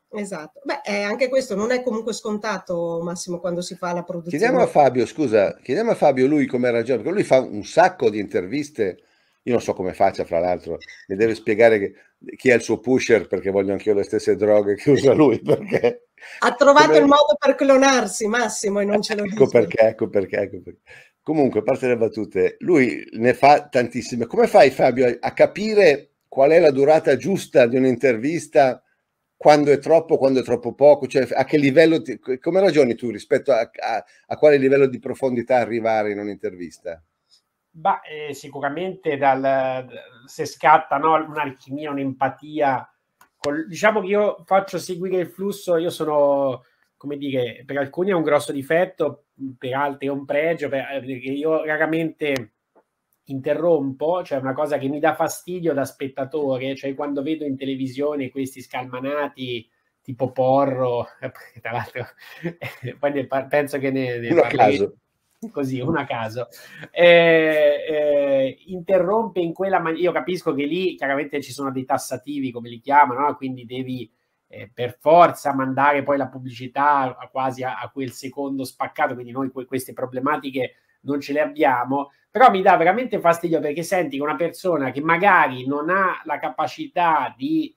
Esatto, beh eh, anche questo non è comunque scontato Massimo quando si fa la produzione. Chiediamo a Fabio, scusa, chiediamo a Fabio lui come ragiona, perché lui fa un sacco di interviste, io non so come faccia fra l'altro, mi deve spiegare che, chi è il suo pusher perché voglio anche io le stesse droghe che usa lui. Perché... Ha trovato come... il modo per clonarsi Massimo e non ce l'ho ecco visto. Ecco perché, ecco perché, ecco perché. Comunque, a parte le battute, lui ne fa tantissime. Come fai Fabio a capire qual è la durata giusta di un'intervista? quando è troppo, quando è troppo poco, cioè a che livello, ti, come ragioni tu rispetto a, a, a, quale livello di profondità arrivare in un'intervista? Bah, eh, sicuramente dal, se scatta no, un'alchimia, un'empatia, col, diciamo che io faccio seguire il flusso, io sono, come dire, per alcuni è un grosso difetto, per altri è un pregio, eh, perché io raramente interrompo, cioè una cosa che mi dà fastidio da spettatore, cioè quando vedo in televisione questi scalmanati tipo Porro, eh, tra l'altro eh, poi par- penso che ne, ne parleremo così, una a caso, eh, eh, interrompe in quella maniera. Io capisco che lì chiaramente ci sono dei tassativi, come li chiamano, quindi devi eh, per forza mandare poi la pubblicità a, quasi a, a, quel secondo spaccato, quindi noi que- queste problematiche non ce le abbiamo, però mi dà veramente fastidio perché senti che una persona che magari non ha la capacità di,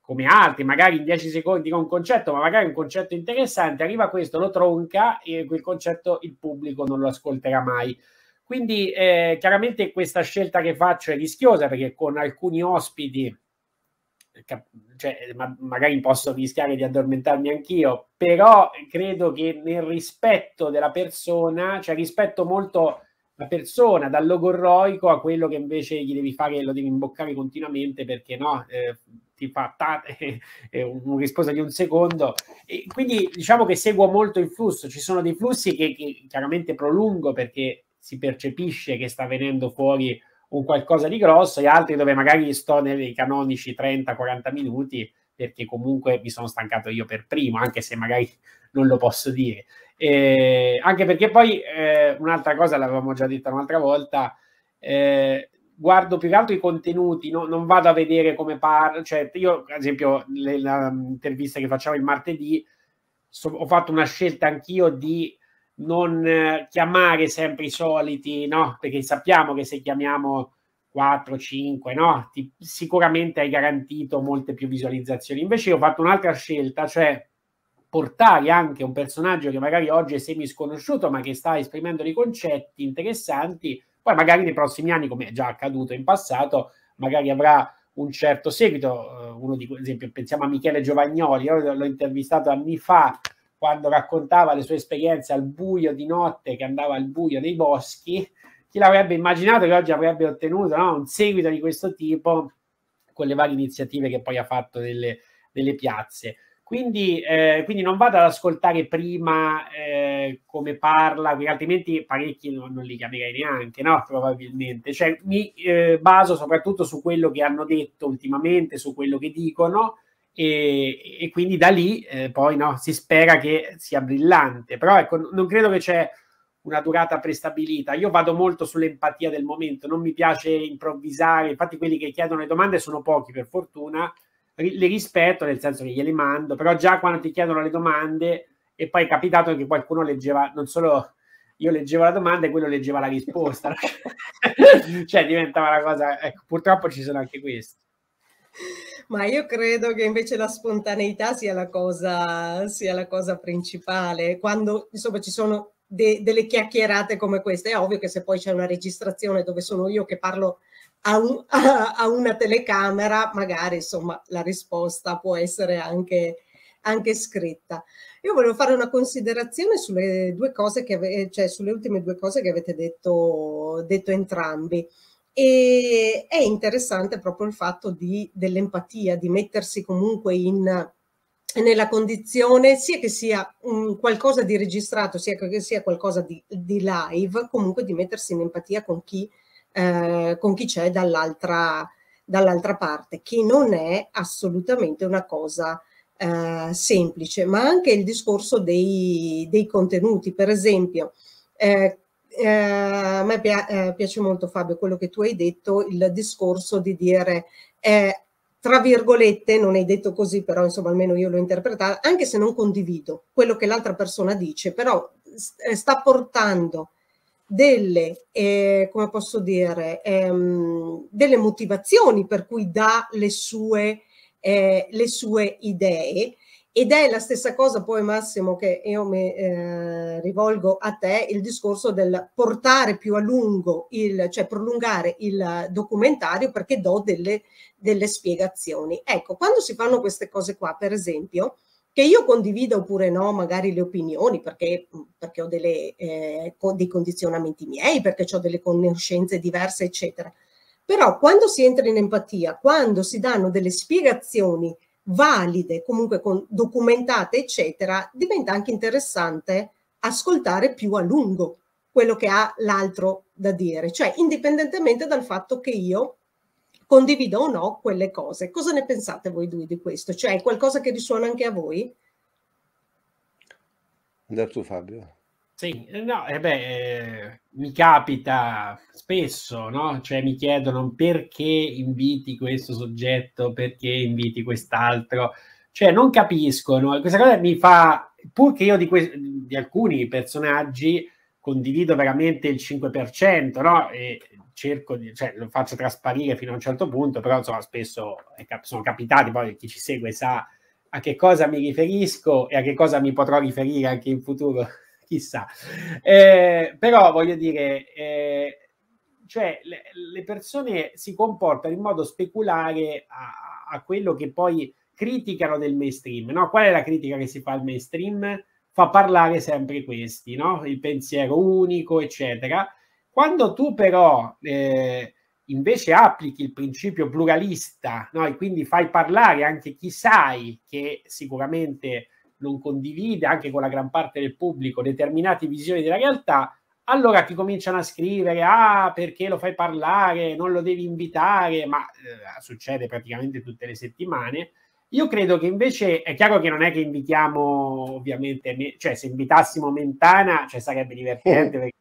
come altri, magari in 10 secondi con un concetto, ma magari un concetto interessante, arriva questo, lo tronca e quel concetto il pubblico non lo ascolterà mai. Quindi eh, chiaramente questa scelta che faccio è rischiosa perché con alcuni ospiti cioè, ma magari posso rischiare di addormentarmi anch'io, però credo che nel rispetto della persona, cioè rispetto molto la persona dal logorroico a quello che invece gli devi fare, lo devi imboccare continuamente perché no, eh, ti fa ta- una risposta di un secondo. E quindi diciamo che seguo molto il flusso, ci sono dei flussi che, che chiaramente prolungo perché si percepisce che sta venendo fuori un qualcosa di grosso e altri dove magari sto nei canonici 30-40 minuti perché comunque mi sono stancato io per primo, anche se magari non lo posso dire. E anche perché poi eh, un'altra cosa, l'avevamo già detta un'altra volta, eh, guardo più che altro i contenuti, no, non vado a vedere come parlo, cioè io ad esempio le, mm, intervista che facciamo il martedì so, ho fatto una scelta anch'io di non eh, chiamare sempre i soliti, no? Perché sappiamo che se chiamiamo 4, 5, no? Ti, sicuramente hai garantito molte più visualizzazioni. Invece io ho fatto un'altra scelta, cioè portare anche un personaggio che magari oggi è semi sconosciuto, ma che sta esprimendo dei concetti interessanti, poi magari nei prossimi anni, come è già accaduto in passato, magari avrà un certo seguito. Eh, uno di, ad esempio, pensiamo a Michele Giovagnoli, io l'ho intervistato anni fa quando raccontava le sue esperienze al buio di notte che andava al buio dei boschi, chi l'avrebbe immaginato che oggi avrebbe ottenuto no, un seguito di questo tipo con le varie iniziative che poi ha fatto delle, delle piazze. Quindi, eh, quindi, non vado ad ascoltare prima eh, come parla, altrimenti parecchi non, non, li capirei neanche, no? Probabilmente. Cioè, mi eh, baso soprattutto su quello che hanno detto ultimamente, su quello che dicono, e, e quindi da lì eh, poi no, si spera che sia brillante, però ecco, non credo che c'è una durata prestabilita. Io vado molto sull'empatia del momento, non mi piace improvvisare, infatti quelli che chiedono le domande sono pochi per fortuna, le rispetto nel senso che gliele mando, però già quando ti chiedono le domande e poi è capitato che qualcuno leggeva, non solo io leggevo la domanda e quello leggeva la risposta, cioè diventava una cosa, ecco, purtroppo ci sono anche questi. Ma io credo che invece la spontaneità sia la cosa, sia la cosa principale. Quando insomma ci sono de, delle chiacchierate come queste, è ovvio che se poi c'è una registrazione dove sono io che parlo a, un, a, a una telecamera, magari insomma la risposta può essere anche, anche scritta. Io volevo fare una considerazione sulle due cose che, cioè sulle ultime due cose che avete detto, detto entrambi. E è interessante proprio il fatto di, dell'empatia, di mettersi comunque in, nella condizione sia che sia um, qualcosa di registrato, sia che sia qualcosa di, di live, comunque di mettersi in empatia con chi, eh, con chi c'è dall'altra, dall'altra parte, che non è assolutamente una cosa eh, semplice, ma anche il discorso dei, dei contenuti, per esempio. Eh, eh, a me pi eh, piace molto Fabio quello che tu hai detto, il discorso di dire eh, tra virgolette, non hai detto così, però insomma almeno io l'ho interpretata, anche se non condivido quello che l'altra persona dice, però eh, sta portando delle, eh, come posso dire, ehm, delle motivazioni per cui dà le sue, eh, le sue idee ed è la stessa cosa poi Massimo che io mi eh, rivolgo a te, il discorso del portare più a lungo, il, cioè prolungare il documentario perché do delle, delle spiegazioni. Ecco, quando si fanno queste cose qua, per esempio, che io condivido oppure no magari le opinioni perché, perché ho delle, eh, dei condizionamenti miei, perché ho delle conoscenze diverse, eccetera. Però quando si entra in empatia, quando si danno delle spiegazioni valide, comunque con, documentate, eccetera, diventa anche interessante ascoltare più a lungo quello che ha l'altro da dire, cioè indipendentemente dal fatto che io condivida o no quelle cose. Cosa ne pensate voi due di questo? Cioè è qualcosa che risuona anche a voi? Andiamo tu Fabio. Sì, eh, no, eh beh, eh, mi capita spesso, no? Cioè mi chiedono perché inviti questo soggetto, perché inviti quest'altro. Cioè non capiscono, questa cosa mi fa, pur che io di, que- di alcuni personaggi condivido veramente il 5%, no? E cerco di, cioè lo faccio trasparire fino a un certo punto, però insomma spesso cap- sono capitati, poi chi ci segue sa a che cosa mi riferisco e a che cosa mi potrò riferire anche in futuro chissà. Eh, però voglio dire, eh, cioè, le, le, persone si comportano in modo speculare a, a, quello che poi criticano del mainstream. No? Qual è la critica che si fa al mainstream? Fa parlare sempre questi, no? il pensiero unico, eccetera. Quando tu però eh, invece applichi il principio pluralista no? e quindi fai parlare anche chi sai che sicuramente non condivide anche con la gran parte del pubblico determinate visioni della realtà, allora ti cominciano a scrivere, ah perché lo fai parlare, non lo devi invitare, ma eh, succede praticamente tutte le settimane. Io credo che invece è chiaro che non è che invitiamo ovviamente, cioè se invitassimo Mentana, cioè sarebbe divertente perché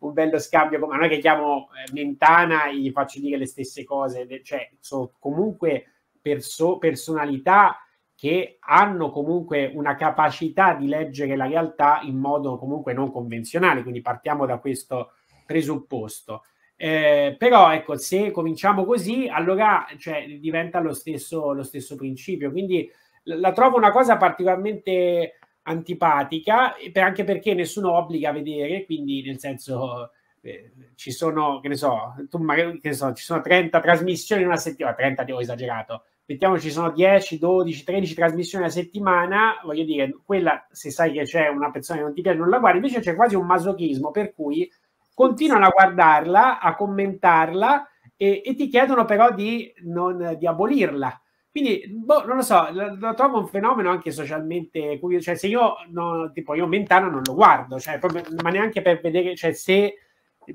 un bello scambio, ma non è che chiamo eh, Mentana e gli faccio dire le stesse cose, cioè sono comunque perso- personalità che hanno comunque una capacità di leggere la realtà in modo comunque non convenzionale, quindi partiamo da questo presupposto. Eh, però ecco, se cominciamo così, allora cioè, diventa lo stesso, lo stesso principio. Quindi la trovo una cosa particolarmente antipatica, anche perché nessuno obbliga a vedere, quindi nel senso eh, ci sono, che ne so, tu magari, che ne so, ci sono 30 trasmissioni in una settimana, 30 ti ho esagerato, mettiamo ci sono 10, 12, 13 trasmissioni a settimana, voglio dire, quella se sai che c'è una persona che non ti piace non la guardi, invece c'è quasi un masochismo per cui continuano a guardarla, a commentarla e, e ti chiedono però di, non, di abolirla. Quindi, boh, non lo so, lo, trovo un fenomeno anche socialmente curioso, cioè se io, no, tipo, io mentano non lo guardo, cioè, proprio, ma neanche per vedere, cioè, se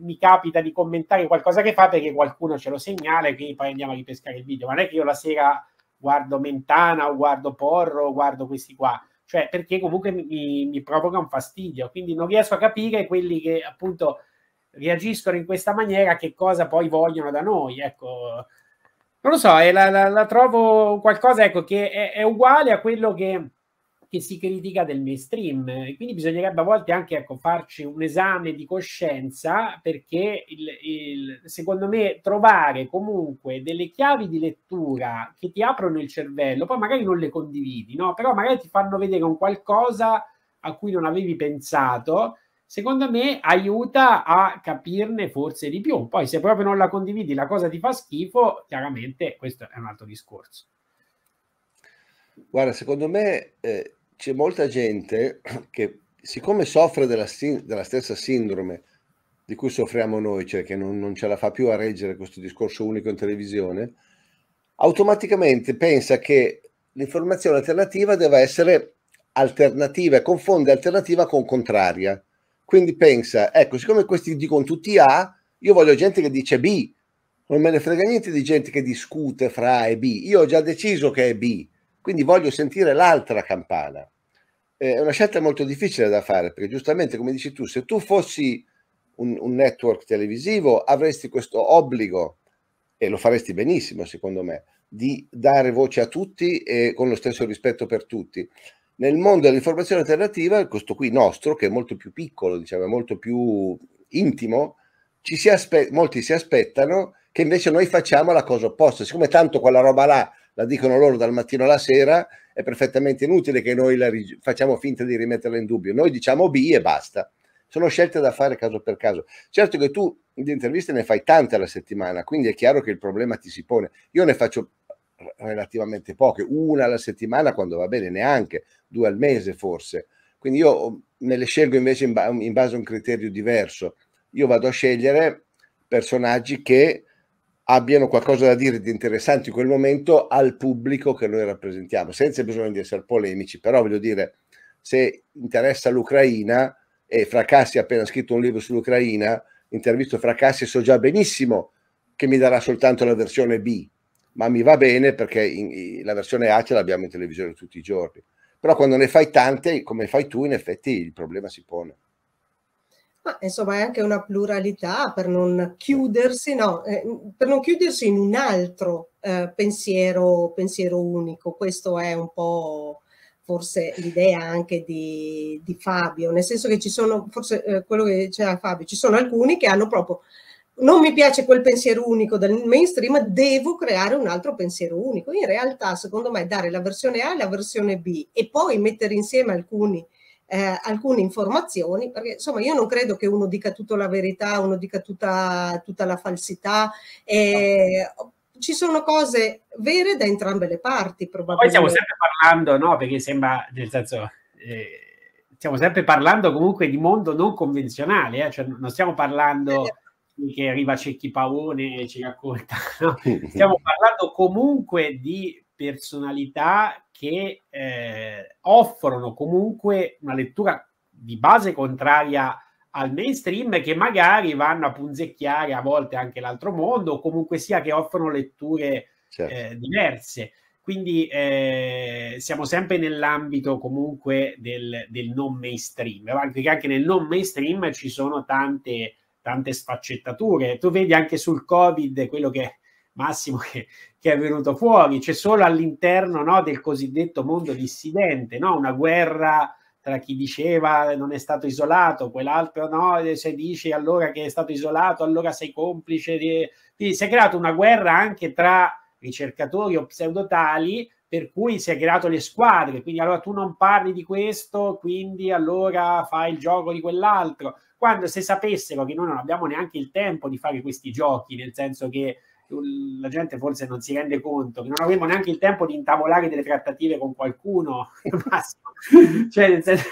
mi capita di commentare qualcosa che fate perché qualcuno ce lo segnala e quindi poi andiamo a ripescare il video. Ma non è che io la sera guardo Mentana o guardo Porro o guardo questi qua, cioè perché comunque mi, mi provoca un fastidio. Quindi non riesco a capire quelli che appunto reagiscono in questa maniera che cosa poi vogliono da noi. Ecco, non lo so, la, la, la trovo qualcosa ecco, che è, è uguale a quello che che si critica del mainstream. quindi bisognerebbe a volte anche ecco, farci un esame di coscienza perché il, il, secondo me trovare comunque delle chiavi di lettura che ti aprono il cervello, poi magari non le condividi, no? però magari ti fanno vedere un qualcosa a cui non avevi pensato secondo me aiuta a capirne forse di più. Poi se proprio non la condividi, la cosa ti fa schifo, chiaramente questo è un altro discorso. Guarda, secondo me eh, c'è molta gente che, siccome soffre della, della, stessa sindrome di cui soffriamo noi, cioè che non, non ce la fa più a reggere questo discorso unico in televisione, automaticamente pensa che l'informazione alternativa deve essere alternativa e confonde alternativa con contraria. Quindi pensa, ecco, siccome questi dicono tutti A, io voglio gente che dice B. Non me ne frega niente di gente che discute fra A e B. Io ho già deciso che è B. Quindi voglio sentire l'altra campana. Eh, è una scelta molto difficile da fare, perché giustamente, come dici tu, se tu fossi un, un network televisivo avresti questo obbligo, e lo faresti benissimo secondo me, di dare voce a tutti e con lo stesso rispetto per tutti. Nel mondo dell'informazione alternativa, questo qui nostro, che è molto più piccolo, diciamo, è molto più intimo, si aspe- molti si aspettano che invece noi facciamo la cosa opposta. Siccome tanto quella roba là la dicono loro dal mattino alla sera, è perfettamente inutile che noi la, facciamo finta di rimetterla in dubbio. Noi diciamo B e basta. Sono scelte da fare caso per caso. Certo che tu di interviste ne fai tante alla settimana, quindi è chiaro che il problema ti si pone. Io ne faccio relativamente poche, una alla settimana quando va bene neanche, due al mese forse. Quindi io mm, me le scelgo invece in, ba in base a un criterio diverso. Io vado a scegliere personaggi che abbiano qualcosa da dire di interessante in quel momento al pubblico che noi rappresentiamo, senza bisogno di essere polemici, però voglio dire, se interessa l'Ucraina e Fracassi ha appena scritto un libro sull'Ucraina, intervisto Fracassi e so già benissimo che mi darà soltanto la versione B, ma mi va bene perché in, in, la versione A ce l'abbiamo in televisione tutti i giorni. Però quando ne fai tante, come fai tu, in effetti il problema si pone. Ma insomma è anche una pluralità per non chiudersi, no, eh, per non chiudersi in un altro eh, pensiero, pensiero unico. Questo è un po' forse l'idea anche di, di, Fabio, nel senso che ci sono, forse eh, quello che diceva Fabio, ci sono alcuni che hanno proprio, non mi piace quel pensiero unico del mainstream, devo creare un altro pensiero unico. In realtà, secondo me, dare la versione A e la versione B e poi mettere insieme alcuni eh, alcune informazioni, perché insomma io non credo che uno dica tutta la verità, uno dica tutta, tutta la falsità. Eh, ci sono cose vere da entrambe le parti, probabilmente. Poi stiamo sempre parlando, no? Perché sembra, nel senso, eh, stiamo sempre parlando comunque di mondo non convenzionale, eh, cioè non stiamo parlando eh, che arriva Cecchi Paone e ci racconta. No? Stiamo parlando comunque di personalità che eh, offrono comunque una lettura di base contraria al mainstream e che magari vanno a punzecchiare a volte anche l'altro mondo o comunque sia che offrono letture certo. eh, diverse. Quindi eh, siamo sempre nell'ambito comunque del, del non mainstream, anche, anche nel non mainstream ci sono tante, tante sfaccettature. Tu vedi anche sul Covid quello che Massimo che, che è venuto fuori, c'è solo all'interno no, del cosiddetto mondo dissidente, no? una guerra tra chi diceva non è stato isolato, quell'altro no, se dici allora che è stato isolato, allora sei complice. Quindi si è creata una guerra anche tra ricercatori o pseudotali per cui si è creato le squadre, quindi allora tu non parli di questo, quindi allora fai il gioco di quell'altro. Quando se sapessero che noi non abbiamo neanche il tempo di fare questi giochi, nel senso che la gente forse non si rende conto che non avremo neanche il tempo di intavolare delle trattative con qualcuno, cioè nel senso,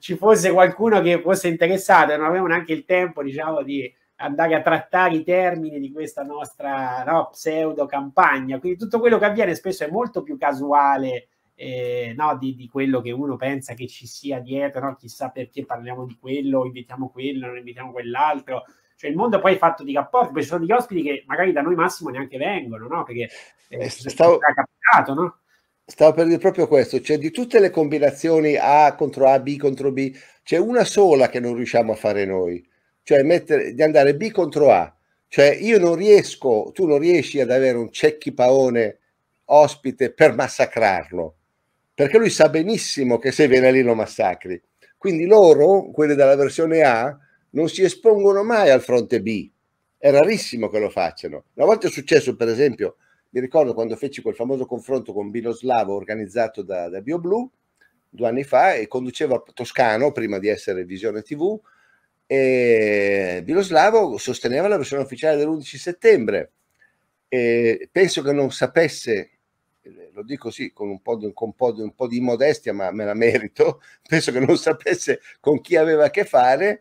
ci fosse qualcuno che fosse interessato e non avremo neanche il tempo, diciamo, di andare a trattare i termini di questa nostra no, pseudo campagna. Quindi tutto quello che avviene spesso è molto più casuale eh, no, di, di, quello che uno pensa che ci sia dietro, no? chissà perché parliamo di quello, invitiamo quello, non invitiamo quell'altro. Cioè, il mondo poi è fatto di rapporti, poi ci sono degli ospiti che magari da noi massimo neanche vengono, no? Perché eh, eh stavo, capitato, no? Stavo per dire proprio questo, cioè di tutte le combinazioni A contro A, B contro B, c'è una sola che non riusciamo a fare noi, cioè mettere, di andare B contro A. Cioè io non riesco, tu non riesci ad avere un cecchi paone ospite per massacrarlo, perché lui sa benissimo che se viene lì lo massacri. Quindi loro, quelli della versione A, non si espongono mai al fronte B. È rarissimo che lo facciano. Una volta è successo, per esempio, mi ricordo quando feci quel famoso confronto con Bino Slavo organizzato da, da BioBlu due anni fa e conduceva Toscano prima di essere Visione TV e Biloslavo sosteneva la versione ufficiale dell'11 settembre e penso che non sapesse lo dico sì con un po' di, un po di, un po di immodestia ma me la merito penso che non sapesse con chi aveva a che fare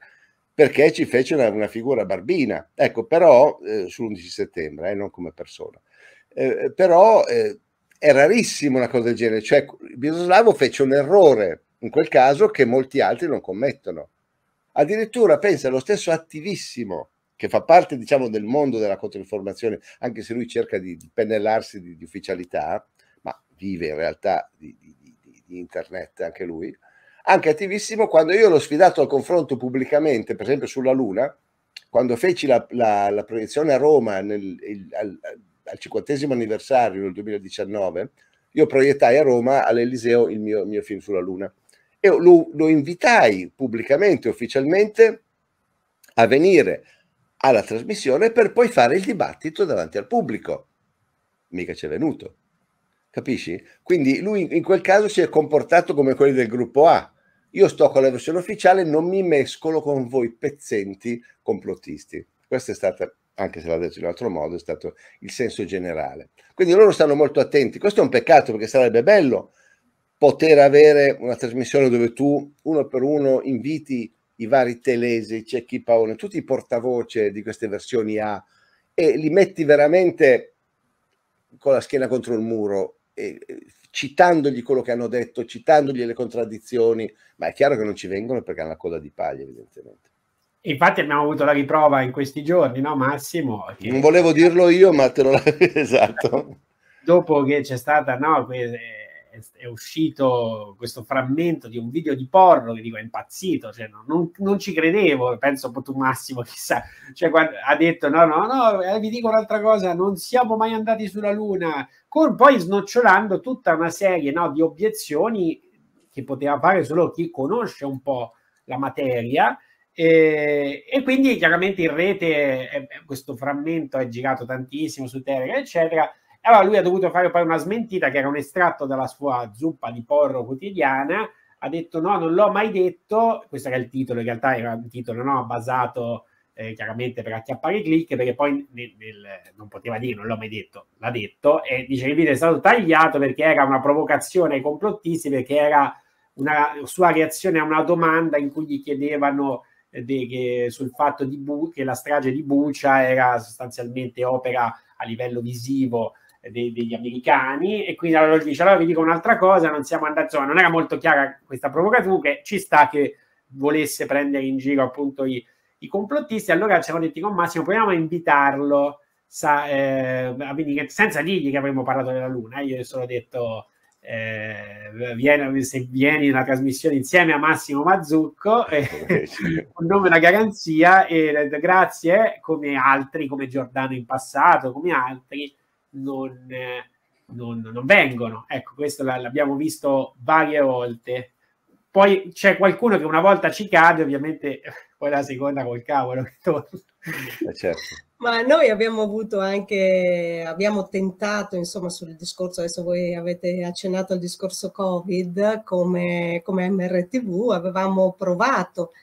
perché ci fece una, una figura barbina. Ecco, però, eh, sull'11 settembre, eh, non come persona. Eh, però eh, è rarissimo una cosa del genere, cioè Biroslavo fece un errore, in quel caso, che molti altri non commettono. Addirittura, pensa, lo stesso attivissimo, che fa parte, diciamo, del mondo della controinformazione, anche se lui cerca di, di pennellarsi di, di, ufficialità, ma vive in realtà di, di internet anche lui, anche attivissimo quando io l'ho sfidato al confronto pubblicamente, per esempio sulla Luna, quando feci la, la, la proiezione a Roma nel, il, al, al 50 anniversario del 2019, io proiettai a Roma all'Eliseo il mio, mio film sulla Luna e lo, lo invitai pubblicamente, ufficialmente, a venire alla trasmissione per poi fare il dibattito davanti al pubblico. Mica c'è venuto. Capisci? Quindi lui in quel caso si è comportato come quelli del gruppo A, io sto con la versione ufficiale, non mi mescolo con voi pezzenti complottisti. Questo è stato, anche se l'ha detto in un altro modo, è stato il senso generale. Quindi loro stanno molto attenti. Questo è un peccato perché sarebbe bello poter avere una trasmissione dove tu uno per uno inviti i vari Telesi, Cecchi Paone, tutti i portavoce di queste versioni A e li metti veramente con la schiena contro il muro e citandogli quello che hanno detto, citandogli le contraddizioni, ma è chiaro che non ci vengono perché hanno la coda di paglia evidentemente. Infatti abbiamo avuto la riprova in questi giorni, no Massimo? Che... Non volevo dirlo io, ma te lo... esatto. Dopo che c'è stata, no, que è, è, uscito questo frammento di un video di porno che dico è impazzito, cioè, no, non, non, ci credevo, penso tu Massimo chissà, cioè, guarda, ha detto no no no, eh, vi dico un'altra cosa, non siamo mai andati sulla Luna, con, poi snocciolando tutta una serie no, di obiezioni che poteva fare solo chi conosce un po' la materia. E, e, quindi chiaramente in rete eh, eh questo frammento è girato tantissimo su Telegram, eccetera. Allora lui ha dovuto fare poi una smentita che era un estratto dalla sua zuppa di porro quotidiana. Ha detto no, non l'ho mai detto. Questo era il titolo, in realtà era un titolo no, basato eh, chiaramente per acchiappare i click, perché poi nel, nel, non poteva dire, non l'ho mai detto, l'ha detto, e dice che il video è stato tagliato perché era una provocazione ai complottisti, perché era una sua reazione a una domanda in cui gli chiedevano eh, de, che, sul fatto Bu, che la strage di Bucia era sostanzialmente opera a livello visivo dei, degli americani e quindi allora dice allora vi dico un'altra cosa, non siamo andati, insomma non era molto chiara questa provocazione che ci sta che volesse prendere in giro appunto i, i complottisti, allora ci siamo detti con Massimo proviamo a invitarlo sa, eh, a venire, senza dirgli che avremmo parlato della Luna, io gli ho solo detto eh, vieni, se vieni nella trasmissione insieme a Massimo Mazzucco, eh, un nome da garanzia e grazie come altri, come Giordano in passato, come altri, non, non, non vengono. Ecco, questo l'abbiamo visto varie volte. Poi c'è qualcuno che una volta ci cade, ovviamente poi la seconda col cavolo eh, certo. Ma noi abbiamo avuto anche, abbiamo tentato, insomma, sul discorso, adesso voi avete accennato al discorso Covid come, come MRTV, avevamo provato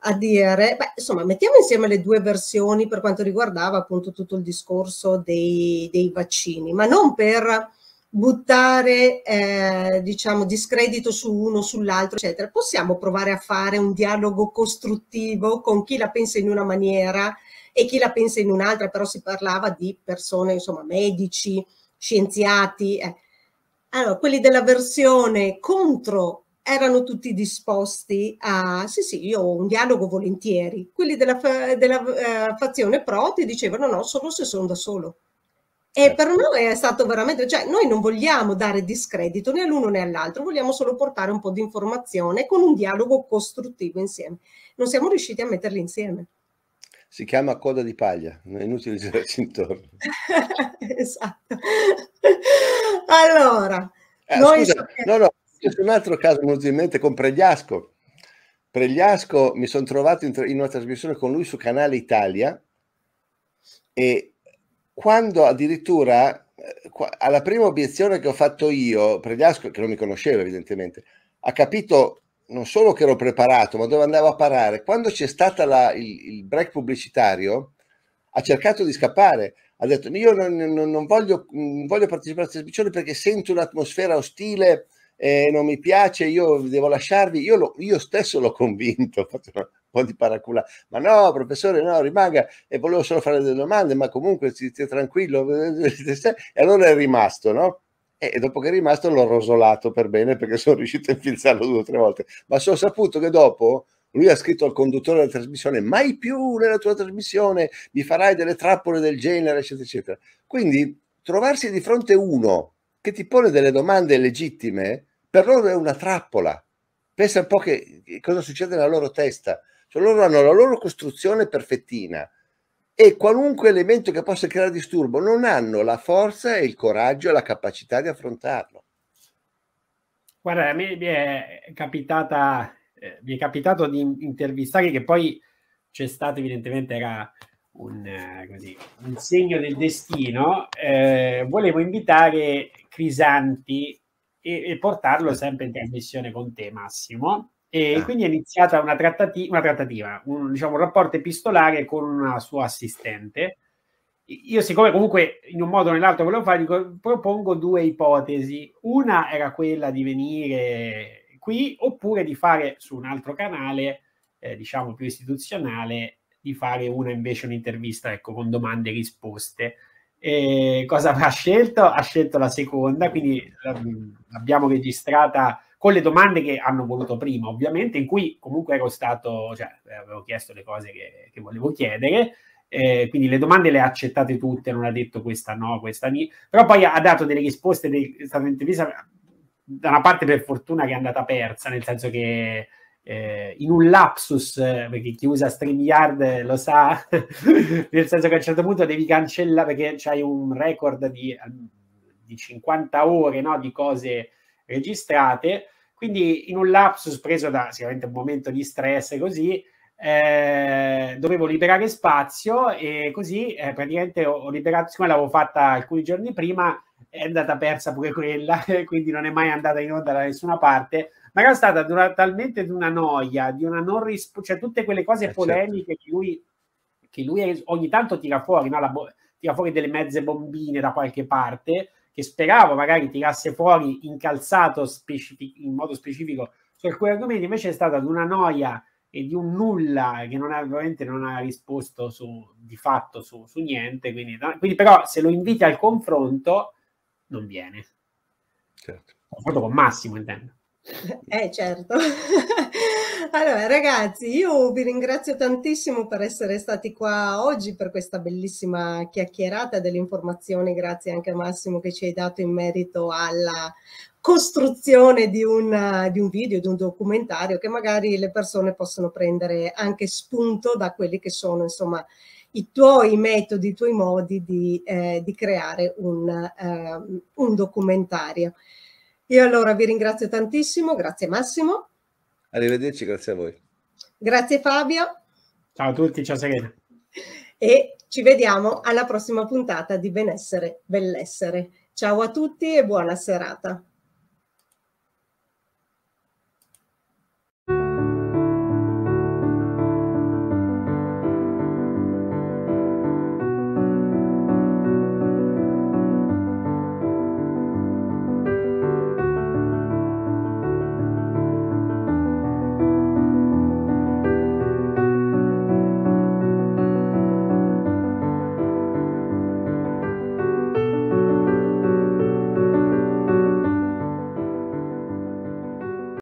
a dire, beh, insomma, mettiamo insieme le due versioni per quanto riguardava appunto tutto il discorso dei, dei vaccini, ma non per buttare, eh, diciamo, discredito su uno, sull'altro, eccetera. Possiamo provare a fare un dialogo costruttivo con chi la pensa in una maniera e chi la pensa in un'altra, però si parlava di persone, insomma, medici, scienziati. Eh. Allora, quelli della versione contro erano tutti disposti a sì sì io ho un dialogo volentieri quelli della, della uh, fazione pro ti dicevano no solo se sono da solo e certo. per noi è stato veramente cioè noi non vogliamo dare discredito né all'uno né all'altro vogliamo solo portare un po' di informazione con un dialogo costruttivo insieme non siamo riusciti a metterli insieme si chiama coda di paglia, non è inutile girarci intorno. esatto. Allora, eh, noi scusa, so che... no, no, c'è un altro caso mi in mente con Pregliasco. Pregliasco mi sono trovato in, in una trasmissione con lui su Canale Italia e quando addirittura eh, alla prima obiezione che ho fatto io, Pregliasco, che non mi conosceva evidentemente, ha capito non solo che ero preparato, ma dove andavo a parare. Quando c'è stato il, il, break pubblicitario, ha cercato di scappare. Ha detto: Io non, non, non, voglio, non voglio, partecipare alla trasmissione perché sento un'atmosfera ostile eh, non mi piace, io devo lasciarvi, io, lo, io stesso l'ho convinto, un po' di paracula, ma no, professore, no, rimanga, e volevo solo fare delle domande, ma comunque stia tranquillo, e allora è rimasto, no? E dopo che è rimasto l'ho rosolato per bene perché sono riuscito a infilzarlo due o tre volte, ma sono saputo che dopo lui ha scritto al conduttore della trasmissione mai più nella tua trasmissione mi farai delle trappole del genere eccetera eccetera quindi trovarsi di fronte uno che ti pone delle domande legittime, per loro è una trappola. Pensa un po' che, cosa succede nella loro testa. Cioè, loro hanno la loro costruzione perfettina e qualunque elemento che possa creare disturbo non hanno la forza e il coraggio e la capacità di affrontarlo. Guarda, a me mi è, capitata, eh, mi è capitato di intervistare che poi c'è stato evidentemente era un, eh, così, un segno del destino, eh, volevo invitare Crisanti e, e, portarlo sempre in trasmissione con te, Massimo. E ah. quindi è iniziata una trattativa, una trattativa un, diciamo, un rapporto epistolare con una sua assistente. Io, siccome comunque in un modo o nell'altro volevo fare, dico, propongo due ipotesi. Una era quella di venire qui oppure di fare su un altro canale, eh, diciamo più istituzionale, di fare una invece un'intervista ecco, con domande e risposte. E cosa ha scelto? Ha scelto la seconda, quindi l'abbiamo registrata con le domande che hanno voluto prima, ovviamente, in cui comunque ero stato, cioè avevo chiesto le cose che, che volevo chiedere. Eh, quindi le domande le ha accettate tutte, non ha detto questa no, questa ni, però poi ha dato delle risposte, è stata un'intervista da una parte per fortuna che è andata persa, nel senso che eh, in un lapsus, eh, perché chi usa StreamYard lo sa, nel senso che a un certo punto devi cancellare perché c'hai un record di, ehm, di 50 ore no, di cose registrate, quindi in un lapsus preso da sicuramente un momento di stress così, eh, dovevo liberare spazio e così eh, praticamente ho liberato, siccome l'avevo fatta alcuni giorni prima, è andata persa pure quella, quindi non è mai andata in onda da nessuna parte, ma era stata dura- talmente di una noia, di una non risposta, cioè tutte quelle cose eh, certo. polemiche certo. che lui, che lui ogni tanto tira fuori, no? bo- tira fuori delle mezze bombine da qualche parte, che speravo magari tirasse fuori incalzato specific- in modo specifico su alcuni argomenti, invece è stata di una noia e di un nulla che non ha, veramente non ha risposto su, di fatto su, su niente. Quindi, no? quindi, però, se lo inviti al confronto, non viene. Certo. Concordo con Massimo, intendo. Eh certo. allora ragazzi, io vi ringrazio tantissimo per essere stati qua oggi per questa bellissima chiacchierata delle informazioni, grazie anche a Massimo che ci hai dato in merito alla costruzione di un, di un video, di un documentario che magari le persone possono prendere anche spunto da quelli che sono insomma i tuoi metodi, i tuoi modi di, eh, di creare un, eh, un documentario. Io allora vi ringrazio tantissimo, grazie Massimo. Arrivederci, grazie a voi. Grazie Fabio. Ciao a tutti, ciao Serena. E ci vediamo alla prossima puntata di Benessere, Bellessere. Ciao a tutti e buona serata.